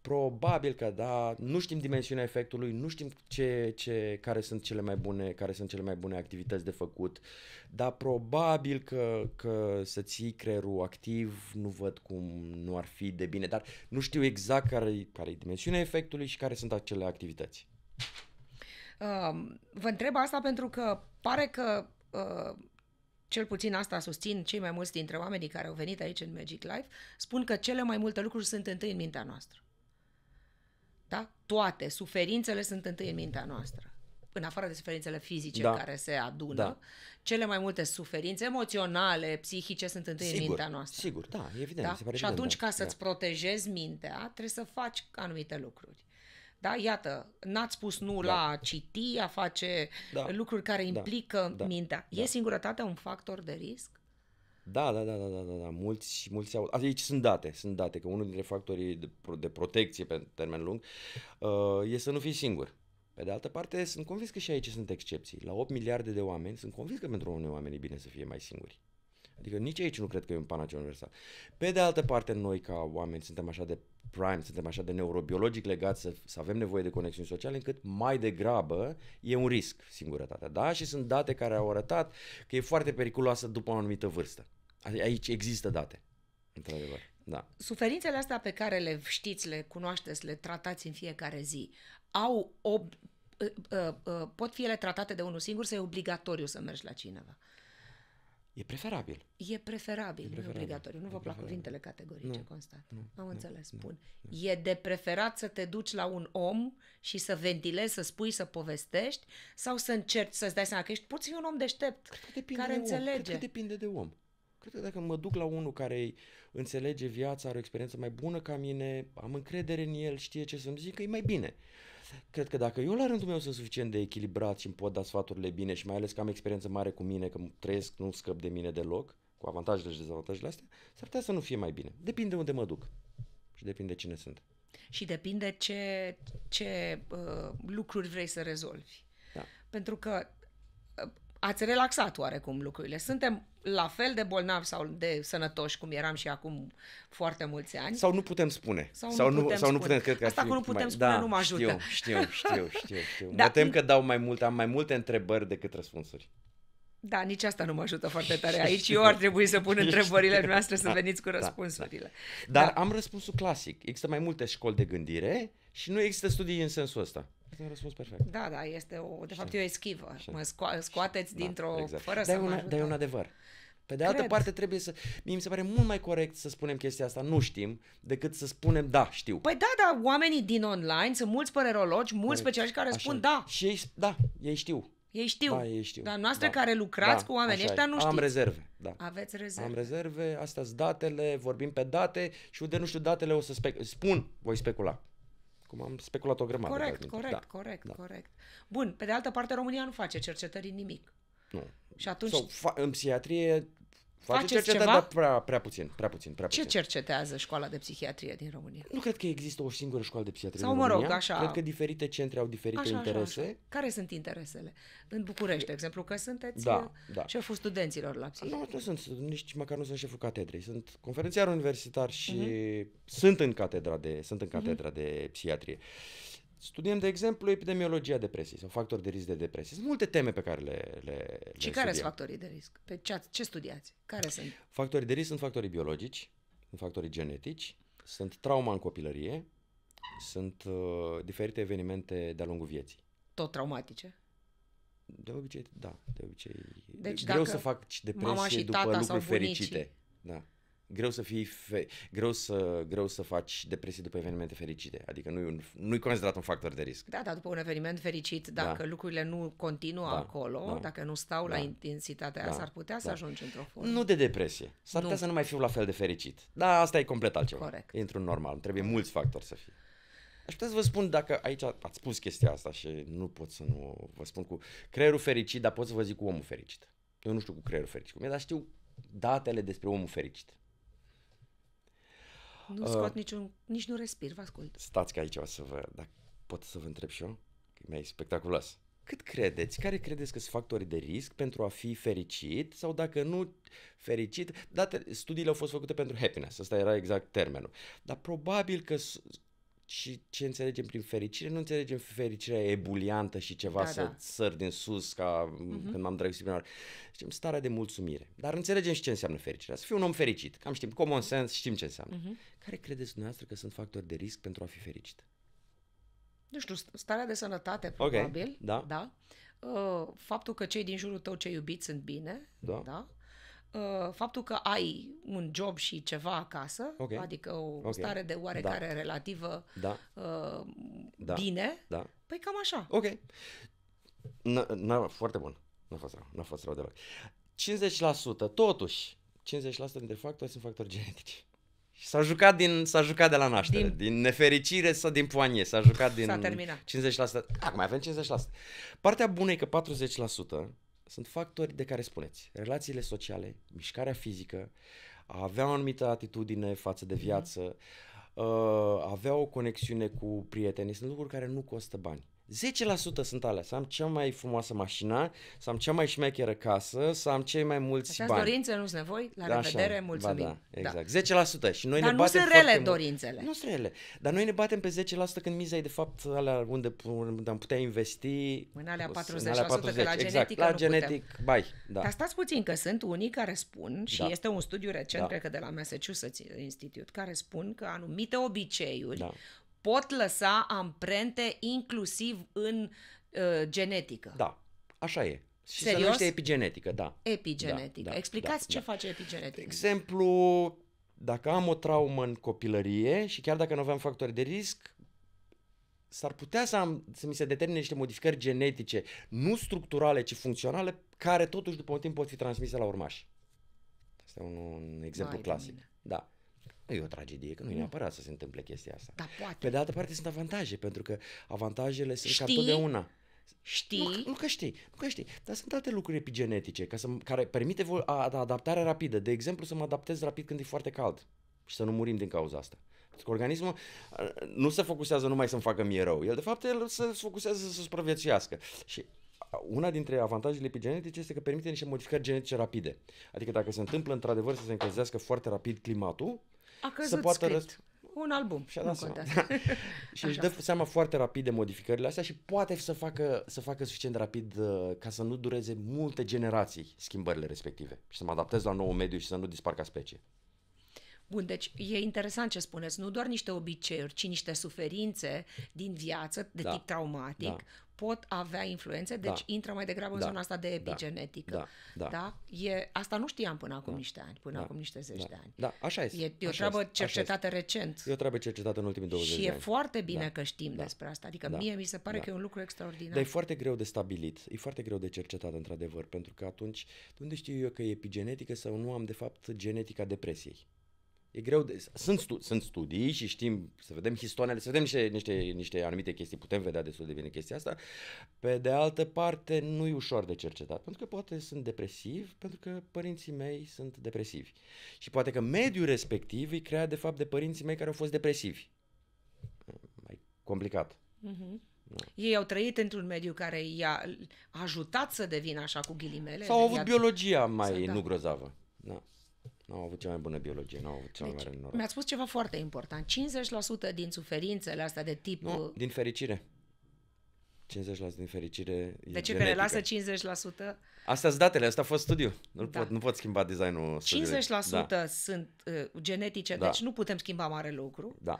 Probabil că da, nu știm dimensiunea efectului, nu știm ce, ce, care, sunt cele mai bune, care sunt cele mai bune activități de făcut, dar probabil că, că să ții creierul activ nu văd cum nu ar fi de bine, dar nu știu exact care e dimensiunea efectului și care sunt acele activități. Vă întreb asta pentru că pare că uh, cel puțin asta susțin cei mai mulți dintre oamenii care au venit aici în Magic Life, spun că cele mai multe lucruri sunt întâi în mintea noastră. Da? Toate suferințele sunt întâi în mintea noastră. În afară de suferințele fizice da. care se adună, da. cele mai multe suferințe emoționale, psihice sunt întâi sigur, în mintea noastră. Sigur, da, evident. Da? Se pare Și evident, atunci, da. ca să-ți da. protejezi mintea, trebuie să faci anumite lucruri. Da? Iată, n-ați spus nu da. la a citi, a face da. lucruri care da. implică da. mintea. Da. E singurătatea un factor de risc? Da, da, da, da, da, da, da. mulți, mulți au... Adică aici sunt date, sunt date, că unul dintre factorii de, pro, de protecție pe termen lung uh, e să nu fii singur. Pe de altă parte, sunt convins că și aici sunt excepții. La 8 miliarde de oameni, sunt convins că pentru unii oameni e bine să fie mai singuri. Adică nici aici nu cred că e un panaceu universal. Pe de altă parte, noi ca oameni suntem așa de prime, suntem așa de neurobiologic legați să, să avem nevoie de conexiuni sociale, încât mai degrabă e un risc singurătatea. Da? Și sunt date care au arătat că e foarte periculoasă după o anumită vârstă. Aici există date. Într-adevăr. Da. Suferințele astea pe care le știți, le cunoașteți, le tratați în fiecare zi, au ob- ă, ă, ă, pot fi ele tratate de unul singur sau e obligatoriu să mergi la cineva? Uh, E preferabil. E preferabil, e preferabil. nu obligatoriu. Nu e vă plac cuvintele categorice, nu, constat. Nu, Am nu, înțeles, nu, bun. Nu, E de preferat să te duci la un om și să ventilezi, să spui, să povestești sau să încerci să-ți dai seama că ești puțin un om deștept, că care de înțelege. Om. Cred că depinde de om. Cred că dacă mă duc la unul care înțelege viața, are o experiență mai bună ca mine, am încredere în el, știe ce să-mi că e mai bine. Cred că dacă eu la rândul meu sunt suficient de echilibrat și îmi pot da sfaturile bine și mai ales că am experiență mare cu mine, că trăiesc, nu scăp de mine deloc, cu avantajele și dezavantajele astea, s-ar putea să nu fie mai bine. Depinde unde mă duc și depinde cine sunt. Și depinde ce, ce uh, lucruri vrei să rezolvi. Da. Pentru că uh, ați relaxat oarecum lucrurile. Suntem la fel de bolnavi sau de sănătoși cum eram și acum foarte mulți ani. Sau nu putem spune. Sau, sau nu, putem sau spune. nu putem, cred că Asta cu nu putem mai... spune da, nu mă ajută. Știu, știu, știu, știu. știu. Da. Mă tem că dau mai mult, am mai multe întrebări decât răspunsuri. Da, nici asta nu mă ajută foarte tare. Aici eu ar trebui să pun întrebările noastre să da, veniți cu da, răspunsurile. Da, da. Dar da. am răspunsul clasic. Există mai multe școli de gândire și nu există studii în sensul ăsta. Este un răspuns perfect. Da, da, este o, de fapt e o eschivă. Mă sco- scoateți da, dintr-o exact. fără să un, mă ajută. Dai un adevăr. Pe de altă Cred. parte trebuie să... Mie mi se pare mult mai corect să spunem chestia asta, nu știm, decât să spunem da, știu. Păi da, da, oamenii din online, sunt mulți părerologi, mulți păi, specialiști care Așa. spun da. Și ei, da, ei știu. Ei știu. Da, ei știu. Dar noastre da. care lucrați da. cu oamenii ăștia nu știu. Am rezerve. Da. Aveți rezerve. Am rezerve, astea sunt datele, vorbim pe date și de nu știu datele o să spec- spun, voi specula. Cum am speculat o grămadă. Corect, corect, da. corect, da. corect. Bun, pe de altă parte România nu face cercetări nimic. Nu. Și atunci... Sau fa- în psihiatrie Face Faceți cercetare, dar prea, prea puțin, prea puțin, prea puțin. Ce cercetează școala de psihiatrie din România? Nu cred că există o singură școală de psihiatrie Sau, din mă rog, România. așa... Cred că diferite centre au diferite așa, interese. Așa, așa. Care sunt interesele? În București, de exemplu, că sunteți da, uh, da. șeful studenților la psihiatrie. Nu, nu sunt, nici măcar nu sunt șeful catedrei. Sunt conferențiar universitar și uh-huh. sunt în catedra de, sunt în mhm. catedra uh-huh. de psihiatrie. Uh, Studiem, de exemplu, epidemiologia depresiei sau factori de risc de depresie. Sunt multe teme pe care le, le, Și care sunt factorii de risc? Pe ce, ce studiați? Care sunt? Factorii de risc sunt factorii biologici, sunt factorii genetici, sunt trauma în copilărie, sunt uh, diferite evenimente de-a lungul vieții. Tot traumatice? De obicei, da, de obicei. Deci greu dacă să fac depresie mama și după tata lucruri sau fericite. Da greu să fii fe- greu să greu să faci depresie după evenimente fericite. Adică nu un, nu-i considerat un factor de risc. Da, dar după un eveniment fericit, da. dacă da. lucrurile nu continuă da. acolo, da. dacă nu stau da. la intensitatea da. s-ar putea da. să ajungi într-o formă. Nu de depresie. S-ar nu. putea să nu mai fiu la fel de fericit. Da, asta e complet altceva. Corect. Într-un normal. Trebuie mulți factori să fie. Aș putea să vă spun dacă aici ați spus chestia asta și nu pot să nu vă spun cu creierul fericit, dar pot să vă zic cu omul fericit. Eu nu știu cu creierul fericit cum e, dar știu datele despre omul fericit. Nu scot uh, niciun, nici nu respir, vă ascult. Stați că aici o să vă, dacă pot să vă întreb și eu, că mi-ai spectaculos. Cât credeți? Care credeți că sunt factorii de risc pentru a fi fericit sau dacă nu fericit? Date, studiile au fost făcute pentru happiness, ăsta era exact termenul. Dar probabil că și ce înțelegem prin fericire, nu înțelegem fericirea ebuliantă și ceva da, să da. sări din sus ca uh-huh. când m-am drăgostit prin oară. Știm starea de mulțumire. Dar înțelegem și ce înseamnă fericirea. Să fii un om fericit. Cam știm, common sense, știm ce înseamnă. Uh-huh. Care credeți dumneavoastră că sunt factori de risc pentru a fi fericit? Nu știu, starea de sănătate, probabil. Okay. Da. da. Uh, faptul că cei din jurul tău cei iubiți sunt bine. Da. da Uh, faptul că ai un job și ceva acasă, okay. adică o okay. stare de oarecare da. relativă da. Uh, da. bine, da. păi cam așa. Ok. N-a, foarte bun. Nu a fost rău. Nu a fost rău deloc. 50% totuși, 50% dintre factori sunt factori genetici. Și s-a jucat, din, s-a jucat de la naștere, din, din nefericire sau din poanie, s-a jucat din s-a terminat. 50%. Acum mai avem 50%. Partea bună e că 40% sunt factori de care spuneți. Relațiile sociale, mișcarea fizică, a avea o anumită atitudine față de mhm. viață, a uh, avea o conexiune cu prietenii, sunt lucruri care nu costă bani. 10% sunt alea, să am cea mai frumoasă mașină, să am cea mai șmecheră casă, să am cei mai mulți Așa bani. Așa dorințe, nu-s nevoi, la da, revedere, așa, mulțumim. Ba, da, da, exact, da. 10% și noi Dar ne nu batem sunt rele dorințele. Mult. Nu sunt rele, dar noi ne batem pe 10% când miza e de fapt alea unde, unde am putea investi. În alea 40%, în alea 40 că la genetică exact, la nu genetic, putem. bai. Da. Dar stați puțin că sunt unii care spun și da. este un studiu recent, da. cred că de la Massachusetts Institute, care spun că anumite obiceiuri da pot lăsa amprente inclusiv în uh, genetică. Da, așa e. Și Serios? se numește epigenetică, da. Epigenetică. Da, da, Explicați da, ce da. face epigenetică. De exemplu, dacă am o traumă în copilărie și chiar dacă nu aveam factori de risc, s-ar putea să, am, să mi se determine niște modificări genetice, nu structurale, ci funcționale, care totuși după un timp pot fi transmise la urmași. Asta e un, un exemplu Mai clasic. Da nu e o tragedie, că nu, nu. e neapărat să se întâmple chestia asta. Dar poate. Pe de altă parte sunt avantaje, pentru că avantajele sunt ca totdeauna. Știi? Nu, nu că știi, nu că știi, dar sunt alte lucruri epigenetice ca să, care permite vol, a, adaptarea rapidă. De exemplu, să mă adaptez rapid când e foarte cald și să nu murim din cauza asta. Pentru că organismul nu se focusează numai să-mi facă mie rău, el de fapt el se focusează să supraviețuiască. Și una dintre avantajele epigenetice este că permite niște modificări genetice rapide. Adică dacă se întâmplă într-adevăr să se încălzească foarte rapid climatul, a căzut să poată script. Răs... Un album. Și-a dat seama. și își dă seama foarte rapid de modificările astea și poate să facă, să facă suficient de rapid uh, ca să nu dureze multe generații schimbările respective și să mă adaptez la nou mediu și să nu dispar ca specie. Bun, deci e interesant ce spuneți, nu doar niște obiceiuri, ci niște suferințe din viață de da. tip traumatic da. pot avea influențe, deci da. intră mai degrabă în da. zona asta de da. epigenetică. Da. Da. Da? E, asta nu știam până acum da. niște ani, până da. acum niște da. zeci da. de ani. Da, așa este. E, o așa treabă este. cercetată așa recent. E o treabă cercetată în ultimii 20 de ani. Și e foarte bine da. că știm da. despre asta, adică da. mie mi se pare da. că e un lucru extraordinar. Dar e foarte greu de stabilit, e foarte greu de cercetat într-adevăr, pentru că atunci, de unde știu eu că e epigenetică sau nu am de fapt genetica depresiei? E greu de... Sunt, stu- sunt studii și știm să vedem histoanele, să vedem niște, niște, niște anumite chestii, putem vedea destul de bine chestia asta. Pe de altă parte, nu e ușor de cercetat, pentru că poate sunt depresiv, pentru că părinții mei sunt depresivi. Și poate că mediul respectiv îi crea, de fapt de părinții mei care au fost depresivi. Mai complicat. Uh-huh. Da. Ei au trăit într-un mediu care i-a ajutat să devină așa cu ghilimele. Sau au avut biologia mai da. nu grozavă. Da. Nu au avut cea mai bună biologie, nu au avut cea mai deci, mare noroc. mi a spus ceva foarte important. 50% din suferințele astea de tip... Nu, uh, din fericire. 50% din fericire De ce genetică. că lasă 50%? Astea sunt datele, asta a fost studiu. Nu, da. pot, nu pot schimba designul 50% da. sunt uh, genetice, da. deci nu putem schimba mare lucru. Da.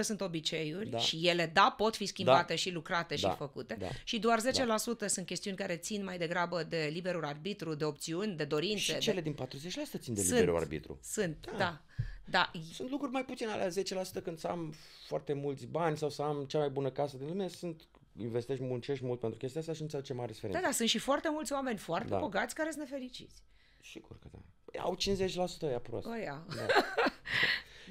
40% sunt obiceiuri da. și ele, da, pot fi schimbate da. și lucrate da. și făcute da. și doar 10% da. sunt chestiuni care țin mai degrabă de liberul arbitru, de opțiuni, de dorințe. Și cele de... din 40% țin de sunt, liberul arbitru. Sunt, da. da. Da. Sunt lucruri mai puține alea 10% când să am foarte mulți bani sau să am cea mai bună casă din lume, sunt investești, muncești mult pentru chestia asta și înțeleg ce mare diferență. Da, da, sunt și foarte mulți oameni foarte da. bogați care sunt nefericiți. Sigur că da. Au 50% aia prost. O ia. Da.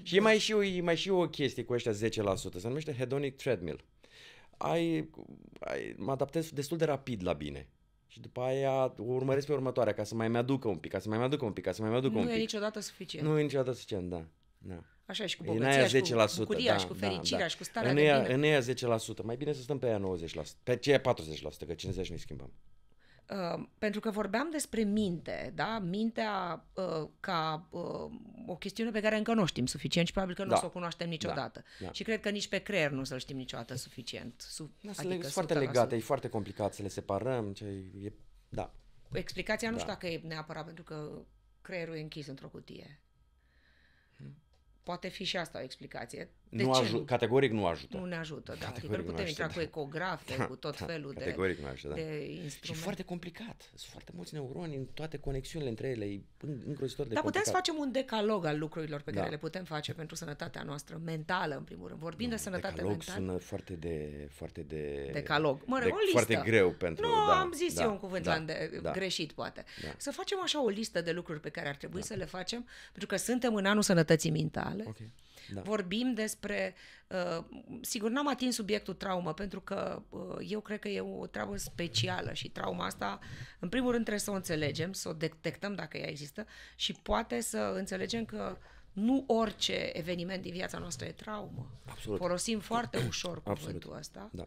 Și e mai și, o, e mai și o chestie cu ăștia 10%, se numește hedonic treadmill. Ai, ai, mă adaptez destul de rapid la bine. Și după aia o urmăresc pe următoarea ca să mai mi-aducă un pic, ca să mai mi-aducă un pic, ca să mai mi-aducă un pic. Nu e niciodată suficient. Nu e niciodată suficient, da. da. Așa și cu bogăția și cu bucuria da, da, și cu fericirea da, da. și cu starea în de bine. În aia 10%, mai bine să stăm pe aia 90%, pe ce 40%, că 50% ne schimbăm. Uh, pentru că vorbeam despre minte, da? Mintea uh, ca uh, o chestiune pe care încă nu știm suficient și probabil că nu da. o să o cunoaștem da. niciodată. Da. Da. Și cred că nici pe creier nu o să-l știm niciodată suficient. Su- da, adică sunt foarte legate, e foarte complicat să le separăm. Ce e... Da. Explicația nu da. știu dacă e neapărat pentru că creierul e închis într-o cutie. Hmm. Poate fi și asta o explicație. De nu aju- nu? Categoric nu ajută. Nu ne ajută, da. Categoric adică nu putem ajută, intra da. cu ecografe, da, cu tot da, felul categoric de, nu ajută, da. de instrumente. Și foarte complicat. Sunt foarte mulți neuroni în toate conexiunile între ele. E îngrozitor de Dar complicat. putem să facem un decalog al lucrurilor pe da. care le putem face pentru sănătatea noastră mentală, în primul rând. Vorbind nu, de sănătate decalog mentală. sună foarte de... Foarte de decalog. Mă rog, de, o listă. Foarte greu pentru... Nu, da, am zis da, eu un cuvânt da, de, da, greșit, poate. Da. Să facem așa o listă de lucruri pe care ar trebui da. să le facem, pentru că suntem în anul sănătății mentale. Okay da. Vorbim despre... Uh, sigur, n-am atins subiectul traumă, pentru că uh, eu cred că e o treabă specială și trauma asta, în primul rând, trebuie să o înțelegem, să o detectăm dacă ea există și poate să înțelegem că nu orice eveniment din viața noastră e traumă. Absolut. Folosim foarte ușor cuvântul ăsta. Da.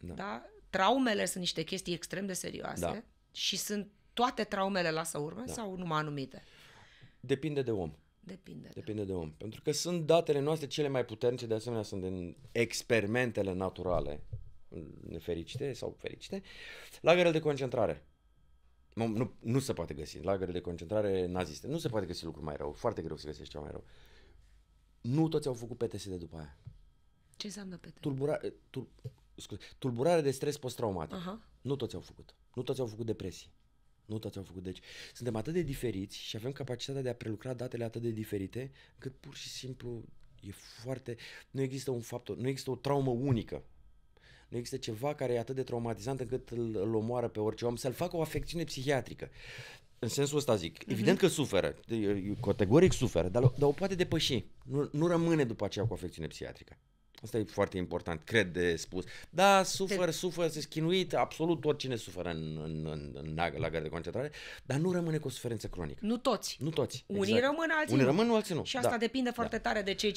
Da. da? Traumele sunt niște chestii extrem de serioase da. și sunt toate traumele lasă urme da. sau numai anumite? Depinde de om. Depinde. Depinde de om. Pentru că sunt datele noastre cele mai puternice, de asemenea sunt din experimentele naturale, nefericite sau fericite, lagărele de concentrare. Nu, nu, nu se poate găsi. Lagăre de concentrare naziste. Nu se poate găsi lucruri mai rău. Foarte greu să găsești ceva mai rău. Nu toți au făcut PTSD după aia. Ce înseamnă PTSD? Tulbura, tur, scuze, tulburare de stres post-traumatic. Uh-huh. Nu toți au făcut. Nu toți au făcut depresii. Nu toți au făcut. Deci suntem atât de diferiți și avem capacitatea de a prelucra datele atât de diferite, încât pur și simplu e foarte... Nu există un fapt, nu există o traumă unică. Nu există ceva care e atât de traumatizant încât îl, îl omoară pe orice om, să-l facă o afecțiune psihiatrică. În sensul ăsta zic. Mhm. Evident că suferă, categoric suferă, dar, dar o poate depăși. Nu, nu rămâne după aceea cu afecțiune psihiatrică. Asta e foarte important, cred de spus. Da, sufăr, sufăr, se schinuit, absolut oricine suferă în, în, în, în lagăre de concentrare, dar nu rămâne cu o suferință cronică. Nu toți. Nu toți. Unii exact. rămân, alții Unii nu. rămân, alții nu. Și da. asta da. depinde foarte da. tare de cei 50%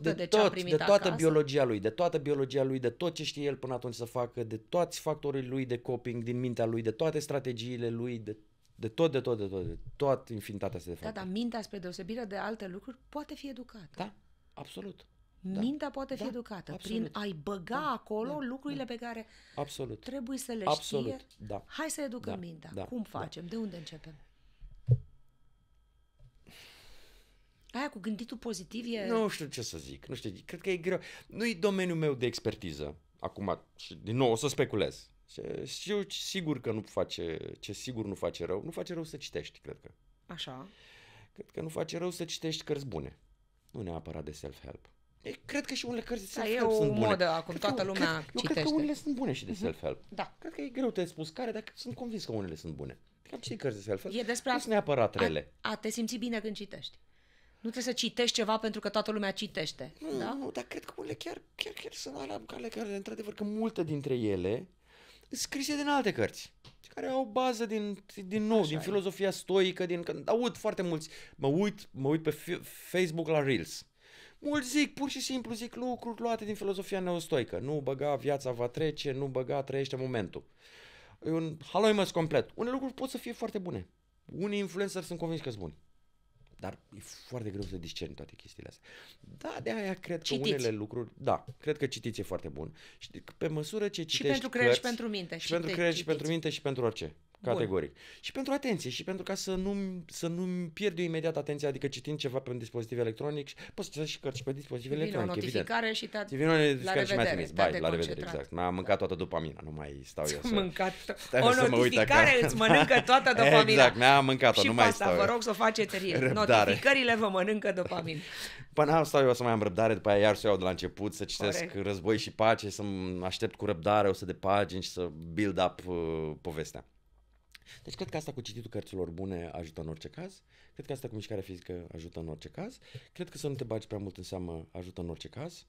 de, de ce tot, a primit De toată acasă. biologia lui, de toată biologia lui, de tot ce știe el până atunci să facă, de toți factorii lui de coping din mintea lui, de toate strategiile lui, de de tot, de tot, de tot, de tot infinitatea se de fapt. Da, dar mintea, spre deosebire de alte lucruri, poate fi educată. Da, absolut. Da. Mintea poate fi da, educată absolut. prin a-i băga da, acolo da, lucrurile da. pe care absolut. trebuie să le absolut. știe. Da. Hai să educăm da, mintea. Da, Cum da. facem? Da. De unde începem? Aia cu gânditul pozitiv e... Nu știu ce să zic, nu știu, cred că e greu. nu e domeniul meu de expertiză. Acum, și din nou, o să speculez. Știu sigur că nu face, ce sigur nu face rău, nu face rău să citești, cred că. Așa. Cred că nu face rău să citești cărți bune. Nu neapărat de self-help. E, cred că și unele cărți de self-help da, sunt bune. E o modă acum, cred toată lumea cred, citește. Eu cred că unele sunt bune și de mhm. self-help. Da. Cred că e greu de spus care, dar sunt convins că unele sunt bune. Am citit cărți de self-help. E despre nu sunt neapărat rele. A, a te simți bine când citești. Nu trebuie să citești ceva pentru că toată lumea citește. Nu, da? nu dar cred că unele chiar, chiar, chiar sunt alea care, care, într-adevăr, că multe dintre ele scrise din alte cărți, care au bază din, din nou, Așa din e. filozofia stoică, din, aud foarte mulți, mă uit, mă uit pe Facebook la Reels, Mulți zic, pur și simplu zic lucruri luate din filozofia neostoică. Nu băga viața va trece, nu băga trăiește momentul. E un haloimăs complet. Unele lucruri pot să fie foarte bune. Unii influencer sunt convins că sunt buni. Dar e foarte greu să discerni toate chestiile astea. Da, de aia cred citiți. că unele lucruri, da, cred că citiți e foarte bun. Și pe măsură ce citești Și pentru creier și pentru minte. Și și pentru creier și pentru minte și pentru orice. Categoric. Bun. Și pentru atenție și pentru ca să nu, să nu pierd eu imediat atenția, adică citind ceva pe un dispozitiv electronic, poți să citești și cărți pe dispozitiv Vine electronic, o notificare evident. și te a vine o și mai trimis. Bai, la revedere, exact. m a mâncat da. toată dopamina, nu mai stau eu să... Mâncat o notificare îți mănâncă toată dopamina. exact, mi-a mâncat nu mai stau vă rog să o faceți rir. Notificările vă mănâncă dopamina. Până păi stau eu să mai am răbdare, după aia iar să iau de la început, să citesc Corect. război și pace, să aștept cu răbdare, o să de pagini și să build up uh, povestea. Deci cred că asta cu cititul cărților bune ajută în orice caz, cred că asta cu mișcarea fizică ajută în orice caz, cred că să nu te bagi prea mult în seamă ajută în orice caz,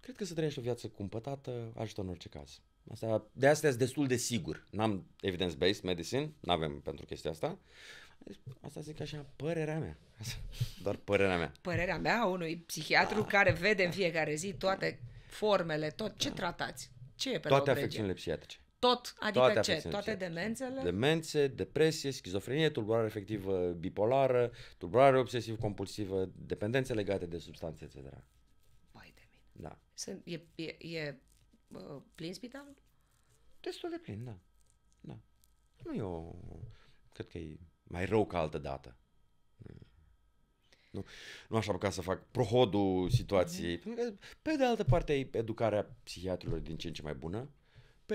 cred că să trăiești o viață cumpătată ajută în orice caz. Asta, de asta sunt destul de sigur. N-am evidence-based medicine, n-avem pentru chestia asta. Asta zic așa, părerea mea. Doar părerea mea. Părerea mea a unui psihiatru da, care vede în fiecare zi toate formele, tot ce da. tratați. Ce e pe Toate afecțiunile psihiatrice. Tot, adică toate ce? Toate demențele? Demențe, depresie, schizofrenie, tulburare efectivă bipolară, tulburare obsesiv-compulsivă, dependențe legate de substanțe, etc. Bai de mine. Da. Sunt, e, e, e plin spitalul? Destul de plin, da. da. Nu e o... Cred că e mai rău ca altă dată. Nu, nu aș apuca să fac prohodul situației. Mhm. Pe de altă parte, educarea psihiatrilor din ce în ce mai bună.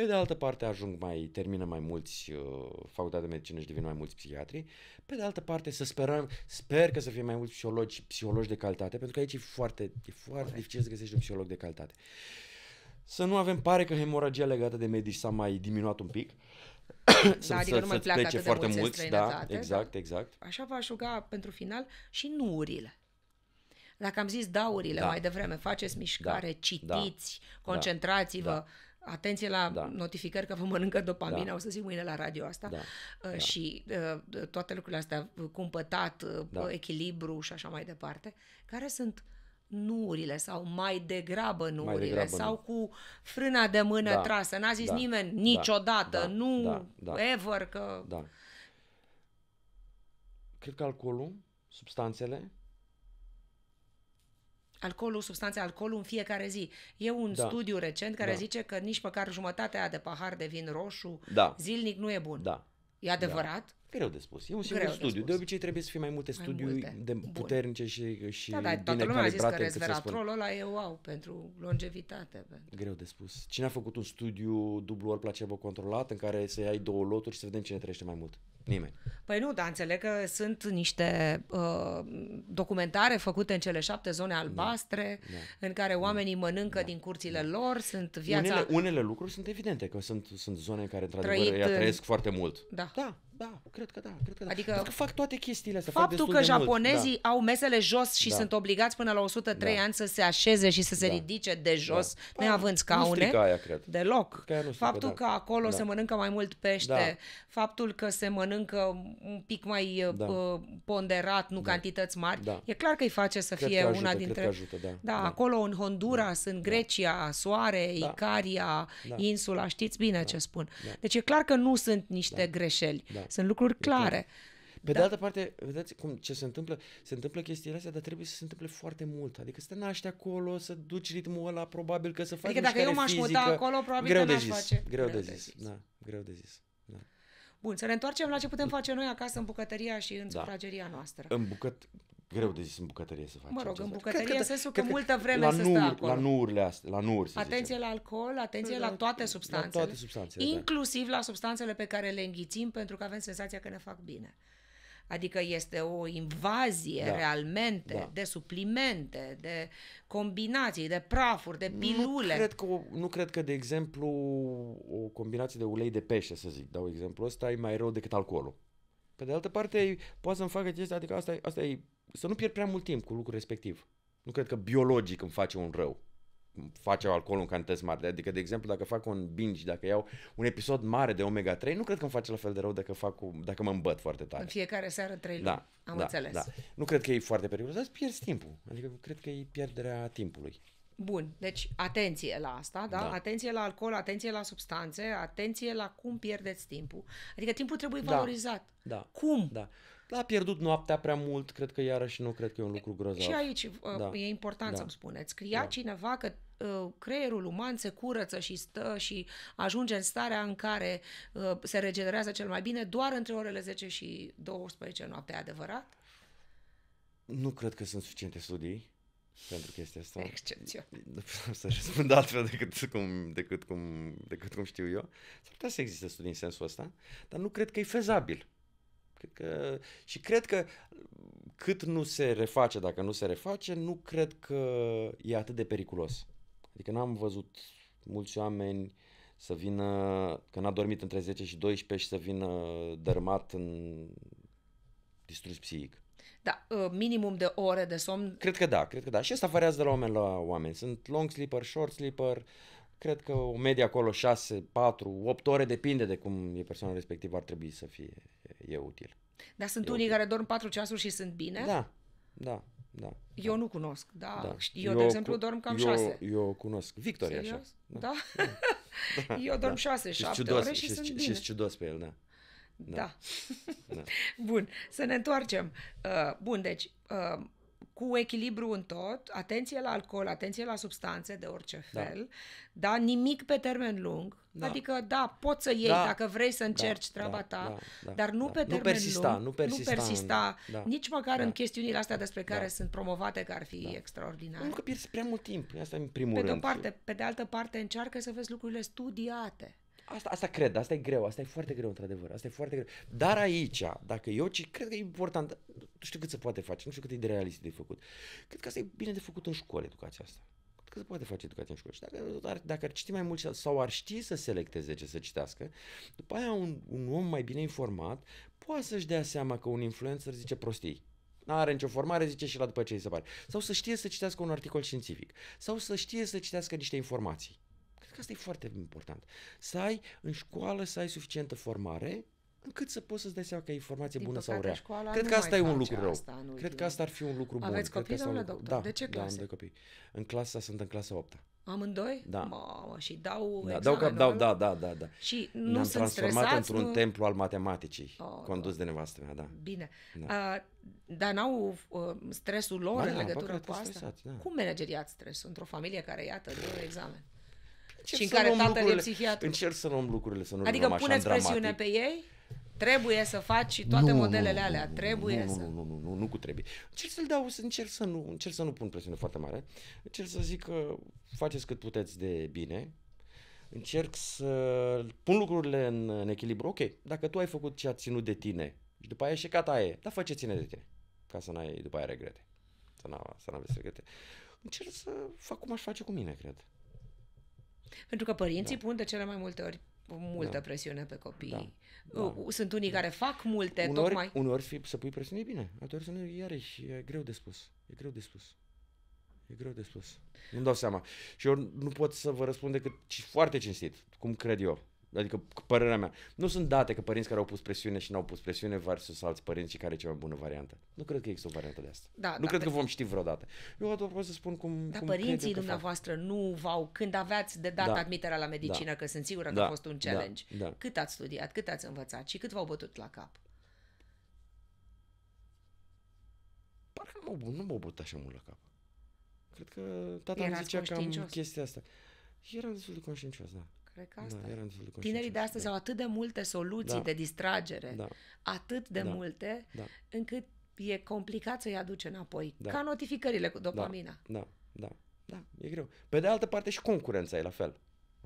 Pe de altă parte ajung mai, termină mai mulți, uh, facultate de medicină și devin mai mulți psihiatri. Pe de altă parte să sperăm, sper că să fie mai mulți psihologi, psihologi de calitate, pentru că aici e foarte, e foarte dificil să găsești un psiholog de calitate. Să nu avem pare că hemoragia legată de medici s-a mai diminuat un pic. să, adică să, nu mai pleacă atât foarte de mulți, da, exact, da. exact. exact. Așa va așuga pentru final și nuurile. Dacă am zis daurile da. mai devreme, faceți da. mișcare, da. citiți, da. concentrați-vă. Da atenție la da. notificări că vă mănâncă dopamina, da. o să zic mâine la radio asta da. Uh, da. și uh, toate lucrurile astea, uh, cumpătat, uh, da. echilibru și așa mai departe, care sunt nuurile sau mai degrabă nuurile mai degrabă sau nu. cu frâna de mână da. trasă. N-a zis da. nimeni da. niciodată, da. nu da. Da. ever că... Da. Cred că alcoolul, substanțele, alcoolul, substanța alcoolul în fiecare zi. E un da. studiu recent care da. zice că nici măcar jumătatea de pahar de vin roșu da. zilnic nu e bun. Da. E adevărat? Da. Greu de spus. E un singur Greu studiu. De, de obicei trebuie să fie mai multe studii multe. de Bun. puternice și, și da, da, toată lumea a zis că resveratrolul ăla e wow pentru longevitate. Pentru... Greu de spus. Cine a făcut un studiu dublu ori placebo controlat în care să ai două loturi și să vedem cine trăiește mai mult? Nimeni. Păi nu, dar înțeleg că sunt niște uh, documentare făcute în cele șapte zone da. albastre, da, da, în care da. oamenii da, mănâncă da, din curțile da. lor, sunt viața... Unele, unele lucruri sunt evidente, că sunt, sunt zone în care, într-adevăr, ea trăiesc foarte mult. Da. da. Da, cred că da, cred că da. Adică, că fac toate chestiile astea. Faptul fac că japonezii mult, da. au mesele jos și da. sunt obligați până la 103 da. ani să se așeze și să se da. ridice de da. jos, da. neavând scaune. Nu aia, cred. Deloc. Că nu strică, faptul da. că acolo da. se mănâncă mai mult pește, da. faptul că se mănâncă un pic mai da. Uh, ponderat, nu da. cantități mari, da. e clar că îi face să cred fie ajută, una dintre... Cred că ajută, da. Da, da. acolo în Honduras, da. în da. Grecia, Soare, da. Icaria, da. insula, știți bine da. ce spun. Da. Deci e clar că nu sunt niște greșeli. Da. Exact. Sunt lucruri clare. Pe da. de altă parte, vedeți cum ce se întâmplă? Se întâmplă chestiile astea, dar trebuie să se întâmple foarte mult. Adică să te naști acolo, să duci ritmul ăla, probabil că să faci Adică dacă eu m-aș fizică, muta acolo, probabil greu că n-aș zis, face. Greu, greu de, de zis. zis. Da, greu de zis. Da. Bun, să ne întoarcem la ce putem face noi acasă în bucătăria și în da. sufrageria noastră. În bucăt greu de zis în bucătărie să faci Mă rog, în bucătărie în sensul că, că multă vreme să stă acolo. La nuurile astea, la nuuri să Atenție zicem. la alcool, atenție la, păi, la toate substanțele. La toate substanțele, da. Inclusiv da. la substanțele pe care le înghițim pentru că avem senzația că ne fac bine. Adică este o invazie da. realmente da. de suplimente, de combinații, de prafuri, de pilule. Nu cred, că, nu cred că, de exemplu, o combinație de ulei de pește, să zic, dau exemplu ăsta, e mai rău decât alcoolul. Pe de altă parte, poate să-mi facă chestia, adică asta e, asta e să nu pierd prea mult timp cu lucrul respectiv. Nu cred că biologic îmi face un rău face alcoolul în cantități mari. Adică, de exemplu, dacă fac un binge, dacă iau un episod mare de omega-3, nu cred că îmi face la fel de rău dacă, fac cu, dacă mă îmbăt foarte tare. În fiecare seară trei. luni. Da, Am da, înțeles. Da. Nu cred că e foarte periculos, dar pierzi timpul. Adică, cred că e pierderea timpului. Bun, deci atenție la asta, da? da? Atenție la alcool, atenție la substanțe, atenție la cum pierdeți timpul. Adică timpul trebuie da. valorizat. Da. da. Cum? Da l a pierdut noaptea prea mult, cred că iarăși nu cred că e un lucru grozav. Și aici uh, da. e important da. să-mi spuneți. Scria da. cineva că uh, creierul uman se curăță și stă și ajunge în starea în care uh, se regenerează cel mai bine doar între orele 10 și 12 noaptea, adevărat? Nu cred că sunt suficiente studii pentru chestia asta. Excepțional. Nu putem să răspund altfel decât cum, decât cum, decât cum știu eu. S-ar putea să existe studii în sensul ăsta, dar nu cred că e fezabil. Cred că, și cred că cât nu se reface, dacă nu se reface, nu cred că e atât de periculos. Adică n-am văzut mulți oameni să vină, că n-a dormit între 10 și 12 și să vină dărmat în distrus psihic. Da, ă, minimum de ore de somn. Cred că da, cred că da. Și asta variază de la oameni la oameni. Sunt long sleeper, short sleeper, cred că o medie acolo 6, 4, 8 ore, depinde de cum e persoana respectivă ar trebui să fie e util. Dar sunt e unii util. care dorm 4 ceasuri și sunt bine? Da, da, da. Eu da. nu cunosc, da. da. Eu, eu, de exemplu, cu... dorm cam eu, șase. eu cunosc. Victor e așa. Da. da? da. eu dorm 6, da. 7 ciudos, ore și, și sunt bine. Și ciudos pe el, Da. da. da. Bun, să ne întoarcem. Uh, bun, deci uh, cu echilibru în tot, atenție la alcool, atenție la substanțe de orice da. fel, da, da nimic pe termen lung, da. adică da, poți să iei da. dacă vrei să da. încerci da. treaba ta, da. Da. da. dar nu da. pe termen nu persista, lung, nu persista, nu persista în... da. nici măcar da. în chestiunile astea despre care da. sunt promovate că ar fi da. extraordinare. Nu că pierzi prea mult timp, asta în primul pe rând. Pe de o parte, pe de altă parte încearcă să vezi lucrurile studiate. Asta, asta cred, asta e greu, asta e foarte greu, într-adevăr, asta e foarte greu. Dar aici, dacă eu, ci cred că e important, nu știu cât se poate face, nu știu cât e de realist de făcut. Cred că asta e bine de făcut în școală, educația asta. Cred că se poate face educația în școală. Și dacă ar, dacă ar citi mai mult sau ar ști să selecteze ce să citească, după aia un, un om mai bine informat poate să-și dea seama că un influencer zice prostii. Nu are nicio formare, zice și la după ce îi se pare. Sau să știe să citească un articol științific. Sau să știe să citească niște informații că asta e foarte important. Să ai în școală, să ai suficientă formare încât să poți să-ți dai seama că e informație Din bună sau rea. Cred că asta e un lucru rău. Cred că asta ar fi un lucru bun. Aveți copii, doamnă doctor? Da, de ce clase? Da, am doi copii. În clasa, sunt în clasa 8 Amândoi? Da. Mamă, și dau da, dau, ca, dau, da, da, da, da. Și nu am sunt transformat într-un nu... templu al matematicii, oh, condus de nevastă mea, da. Bine. Da. Uh, dar n-au uh, stresul lor da, în legătură cu asta? Stresați, da. Cum manageriați stresul într-o familie care, iată, dă examen? Încerc și în care tatăl e psihiatru. Încerc să luăm lucrurile, să nu Adică puneți presiune pe ei? Trebuie să faci și toate nu, modelele nu, alea. Nu, trebuie nu, să. Nu, nu, nu, nu, nu cu trebuie. Încerc să-l dau, să încerc să nu, încerc să nu pun presiune foarte mare. Încerc să zic că faceți cât puteți de bine. Încerc să pun lucrurile în, în echilibru. Ok, dacă tu ai făcut ce a ținut de tine și după aia și cata e, dar fă ce ține de tine. Ca să n-ai după aia regrete. Să n-aveți regrete. Încerc să fac cum aș face cu mine, cred. Pentru că părinții da. pun de cele mai multe ori multă da. presiune pe copii. Da. Da. Sunt unii da. care fac multe, unor, tocmai... Unor fi, să pui presiune e bine, altor să nu, iarăși, e greu de spus. E greu de spus. E greu de spus. Nu-mi dau seama. Și eu nu pot să vă răspund decât foarte cinstit, cum cred eu. Adică părerea mea. Nu sunt date că părinți care au pus presiune și n-au pus presiune versus alți părinți și care e cea mai bună variantă. Nu cred că există o variantă de asta. Da, nu da, cred că vom ști vreodată. Eu doar vreau să spun cum Dar cum părinții dumneavoastră nu v-au, când aveați de dat da, admiterea la da. medicină, da, că sunt sigură că da, a fost un da. challenge, da, da. cât ați studiat, cât ați învățat și cât v-au bătut la cap? Parcă nu m-au, nu m-au bătut așa mult la cap. Cred că tata Erați mi zicea că am chestia asta. Eram destul de conștiincios, da. Cred că da, asta da, era Tinerii de da. astăzi da. au atât de multe soluții da. de distragere, da. atât de da. multe, da. încât e complicat să-i aduce înapoi. Da. Ca notificările cu da. dopamina. Da, da, da. da. E greu. Pe de altă parte și concurența e la fel.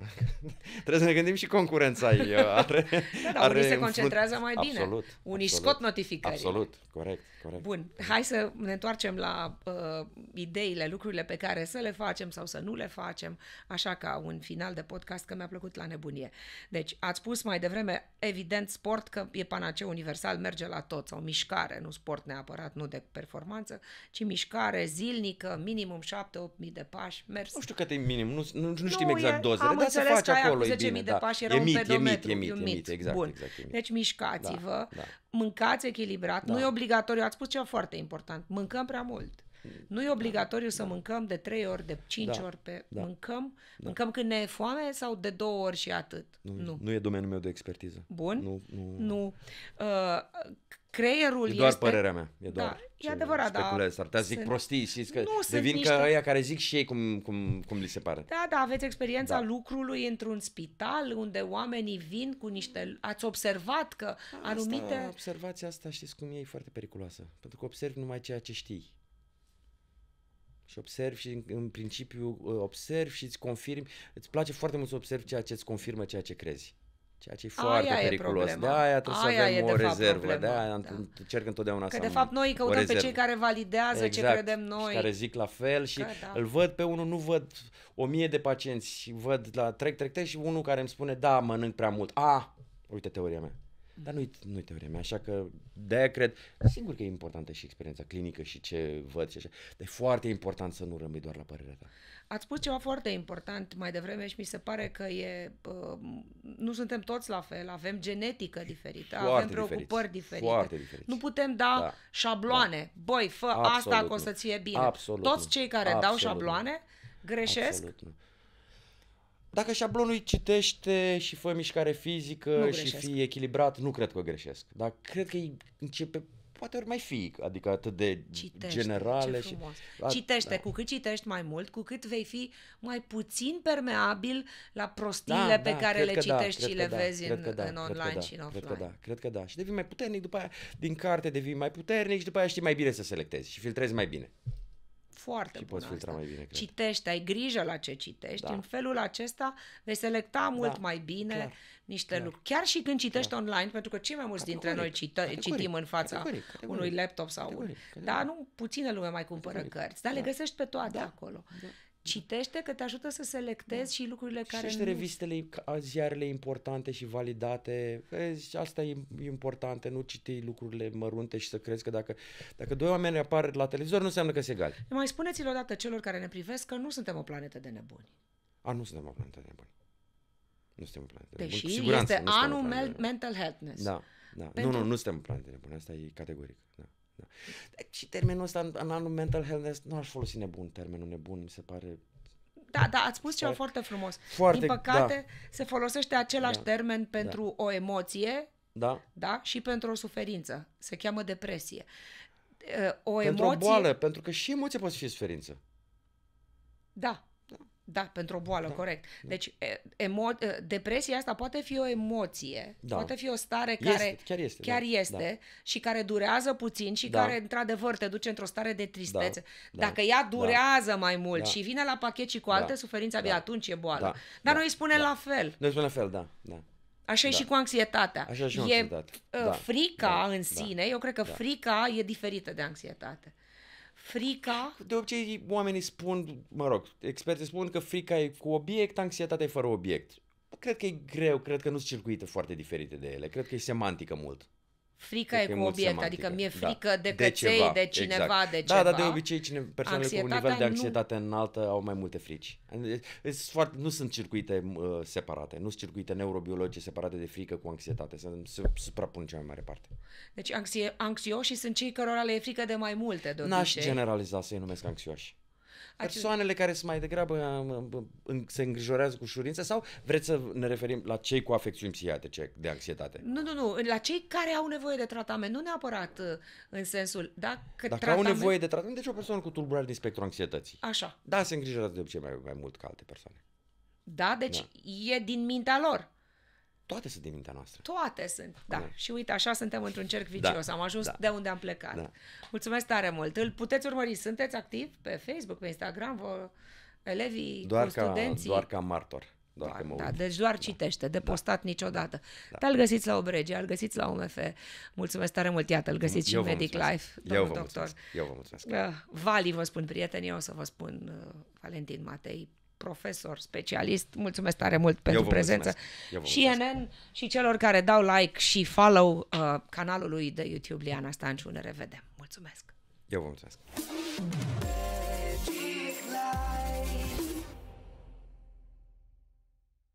Trebuie să ne gândim și concurența ei. Uh, are, da, da are unii se concentrează mai bine. Absolut. Unii absolut, scot notificări. Absolut, corect, corect. Bun, hai să ne întoarcem la uh, ideile, lucrurile pe care să le facem sau să nu le facem, așa ca un final de podcast, că mi-a plăcut la nebunie. Deci, ați spus mai devreme, evident, sport, că e panaceu universal, merge la tot, sau mișcare, nu sport neapărat, nu de performanță, ci mișcare zilnică, minimum 7-8 mii de pași, mers. Nu știu cât e minim, nu, nu, nu știm exact dozele, dar să faci că acolo, cu 10.000 bine, de da. pași era e mit, un pedometru. E mit, e mit, e mit, exact, Bun. exact. E mit. Deci mișcați-vă, da, da. mâncați echilibrat, da. nu e da. obligatoriu, ați spus ceva foarte important, mâncăm prea mult. Mm. Nu e da, obligatoriu da, să da. mâncăm de trei ori, de cinci da, ori pe da, mâncăm. Da. Mâncăm când ne e foame sau de două ori și atât. Nu. Nu, nu e domeniul meu de expertiză. Bun. Nu. nu. nu. Uh, creierul e doar este... părerea mea. E doar. Da, E adevărat, da. Speculez, s-ar putea zic prostii, știți că nu devin niște... că ăia care zic și ei cum, cum, cum li se pare. Da, da, aveți experiența da. lucrului într-un spital unde oamenii vin cu niște... Ați observat că da, asta, anumite... Observația asta știți cum e, e foarte periculoasă, pentru că observi numai ceea ce știi. Și observi și în principiu observi și îți confirmi. Îți place foarte mult să observi ceea ce îți confirmă ceea ce crezi. Ceea ce e foarte aia periculos. E de aia trebuie aia să avem o rezervă. De aia da. încerc întotdeauna că să Că de fapt noi căutăm pe cei care validează exact. ce credem noi. Și care zic la fel și că, da. îl văd pe unul, nu văd o mie de pacienți, văd la trec, trec, trec și unul care îmi spune da, mănânc prea mult. A, uite teoria mea. Dar nu-i, nu-i teoria mea, așa că de-aia cred. Sigur că e importantă și experiența clinică și ce văd și așa, dar e foarte important să nu rămâi doar la părerea ta. Ați spus ceva foarte important mai devreme și mi se pare că e, uh, nu suntem toți la fel, avem genetică diferită, foarte avem preocupări diferiți, diferite. diferiți. Nu putem da, da. da. șabloane. Da. Băi, fă Absolut asta nu. că o să ție bine. Absolut toți nu. cei care Absolut dau șabloane nu. greșesc. Absolut nu. Dacă șablonul citește și fă mișcare fizică și fii echilibrat, nu cred că o greșesc. Dar cred că îi începe poate ori mai fi, adică atât de citește, generale. și Citește, da. cu cât citești mai mult, cu cât vei fi mai puțin permeabil la prostiile da, pe da, care le da, citești da, și le da, vezi în, da, în online da, și în offline. Cred că da, cred că da. Și devii mai puternic, după aia din carte devii mai puternic și după aia știi mai bine să selectezi și filtrezi mai bine foarte și bună poți filtra asta. mai bine, cred. Citești, ai grijă la ce citești. Da. În felul acesta vei selecta da. mult mai bine Clar. niște Clar. lucruri. Chiar și când citești Clar. online, pentru că cei mai mulți dintre noi cită, citim în fața categoric, categoric, unui laptop sau unui... Dar nu, puține lume mai cumpără categoric, cărți, dar da. le găsești pe toate da. acolo. Da. Citește că te ajută să selectezi da. și lucrurile care Citește nu... revistele, ziarele importante și validate. Vezi, asta e important, nu citi lucrurile mărunte și să crezi că dacă, dacă doi oameni apar la televizor, nu înseamnă că se egal. Mai spuneți l odată celor care ne privesc că nu suntem o planetă de nebuni. A, nu suntem o planetă de nebuni. Nu suntem o planetă de nebuni. Deși siguranță, este anul mental healthness. Da, da. Pentru... Nu, nu, nu suntem o planetă de nebuni. Asta e categoric. Da. Deci, și termenul ăsta în, anul mental health nu aș folosi nebun termenul nebun, mi se pare da, da, ați spus ceva foarte frumos. Foarte, Din da. păcate, da. se folosește același da. termen da. pentru da. o emoție da. Da, și pentru o suferință. Se cheamă depresie. O pentru emoție... o boală, pentru că și emoția poate fi suferință. Da, da, pentru o boală, da, corect. Da. Deci, emo- depresia asta poate fi o emoție, da. poate fi o stare este, care chiar este, chiar da. este da. și care durează puțin și da. care, într-adevăr, te duce într-o stare de tristețe. Da. da Dacă da. ea durează da. mai mult da. și vine la pachet și cu da. alte da. suferințe, abia da. atunci e boală. Da. Dar da. noi spune da. la fel. Noi spunem la fel, da. da. Așa da. e și cu anxietatea. Așa e și cu anxietatea. Uh, da. Frica da. în da. sine, da. eu cred că da. frica e diferită de anxietate. Frica? De obicei, oamenii spun, mă rog, experții spun că frica e cu obiect, anxietatea e fără obiect. Cred că e greu, cred că nu sunt circuite foarte diferite de ele, cred că e semantică mult. Frica e cu obiect, adică mi-e da. frică da. de căței, de, ceva, de exact. cineva, exact. de ceva. Da, dar de obicei cine, persoanele Anxietatea cu un nivel de anxietate nu... înaltă au mai multe frici. Foarte, nu sunt circuite uh, separate, nu sunt circuite neurobiologice separate de frică cu anxietate, se, se suprapun cea mai mare parte. Deci anxie, anxioșii sunt cei cărora le e frică de mai multe, de obicei. N-aș generaliza să-i numesc anxioși. Persoanele care sunt mai degrabă se îngrijorează cu ușurință sau vreți să ne referim la cei cu afecțiuni psihiatrice de anxietate? Nu, nu, nu. La cei care au nevoie de tratament. Nu neapărat uh, în sensul... Da, dacă, dacă tratament... au nevoie de tratament, deci o persoană cu tulburare din spectru anxietății. Așa. Da, se îngrijorează de obicei mai, mai mult ca alte persoane. Da, deci da. e din mintea lor. Toate sunt din mintea noastră. Toate sunt, da. da. Și uite, așa suntem într-un cerc da, vicios. Da. Am ajuns da. de unde am plecat. Da. Mulțumesc tare mult. Îl puteți urmări. Sunteți activ pe Facebook, pe Instagram, vă, elevii, doar cu ca, studenții? Doar ca martor. Doar, doar că mă da, deci doar da. citește, de postat da. niciodată. Da. Te-l găsiți la Obregia, îl găsiți la UMF. Mulțumesc tare mult, iată, îl găsiți Eu și în Medic Life, domnul Eu vă doctor. Mulțumesc. Eu vă mulțumesc. Uh, Vali vă spun prietenii, eu o să vă spun uh, Valentin Matei, profesor, specialist. Mulțumesc tare mult pentru prezență. Și Enen și celor care dau like și follow uh, canalului de YouTube Liana Stanciu. Ne revedem. Mulțumesc! Eu vă mulțumesc!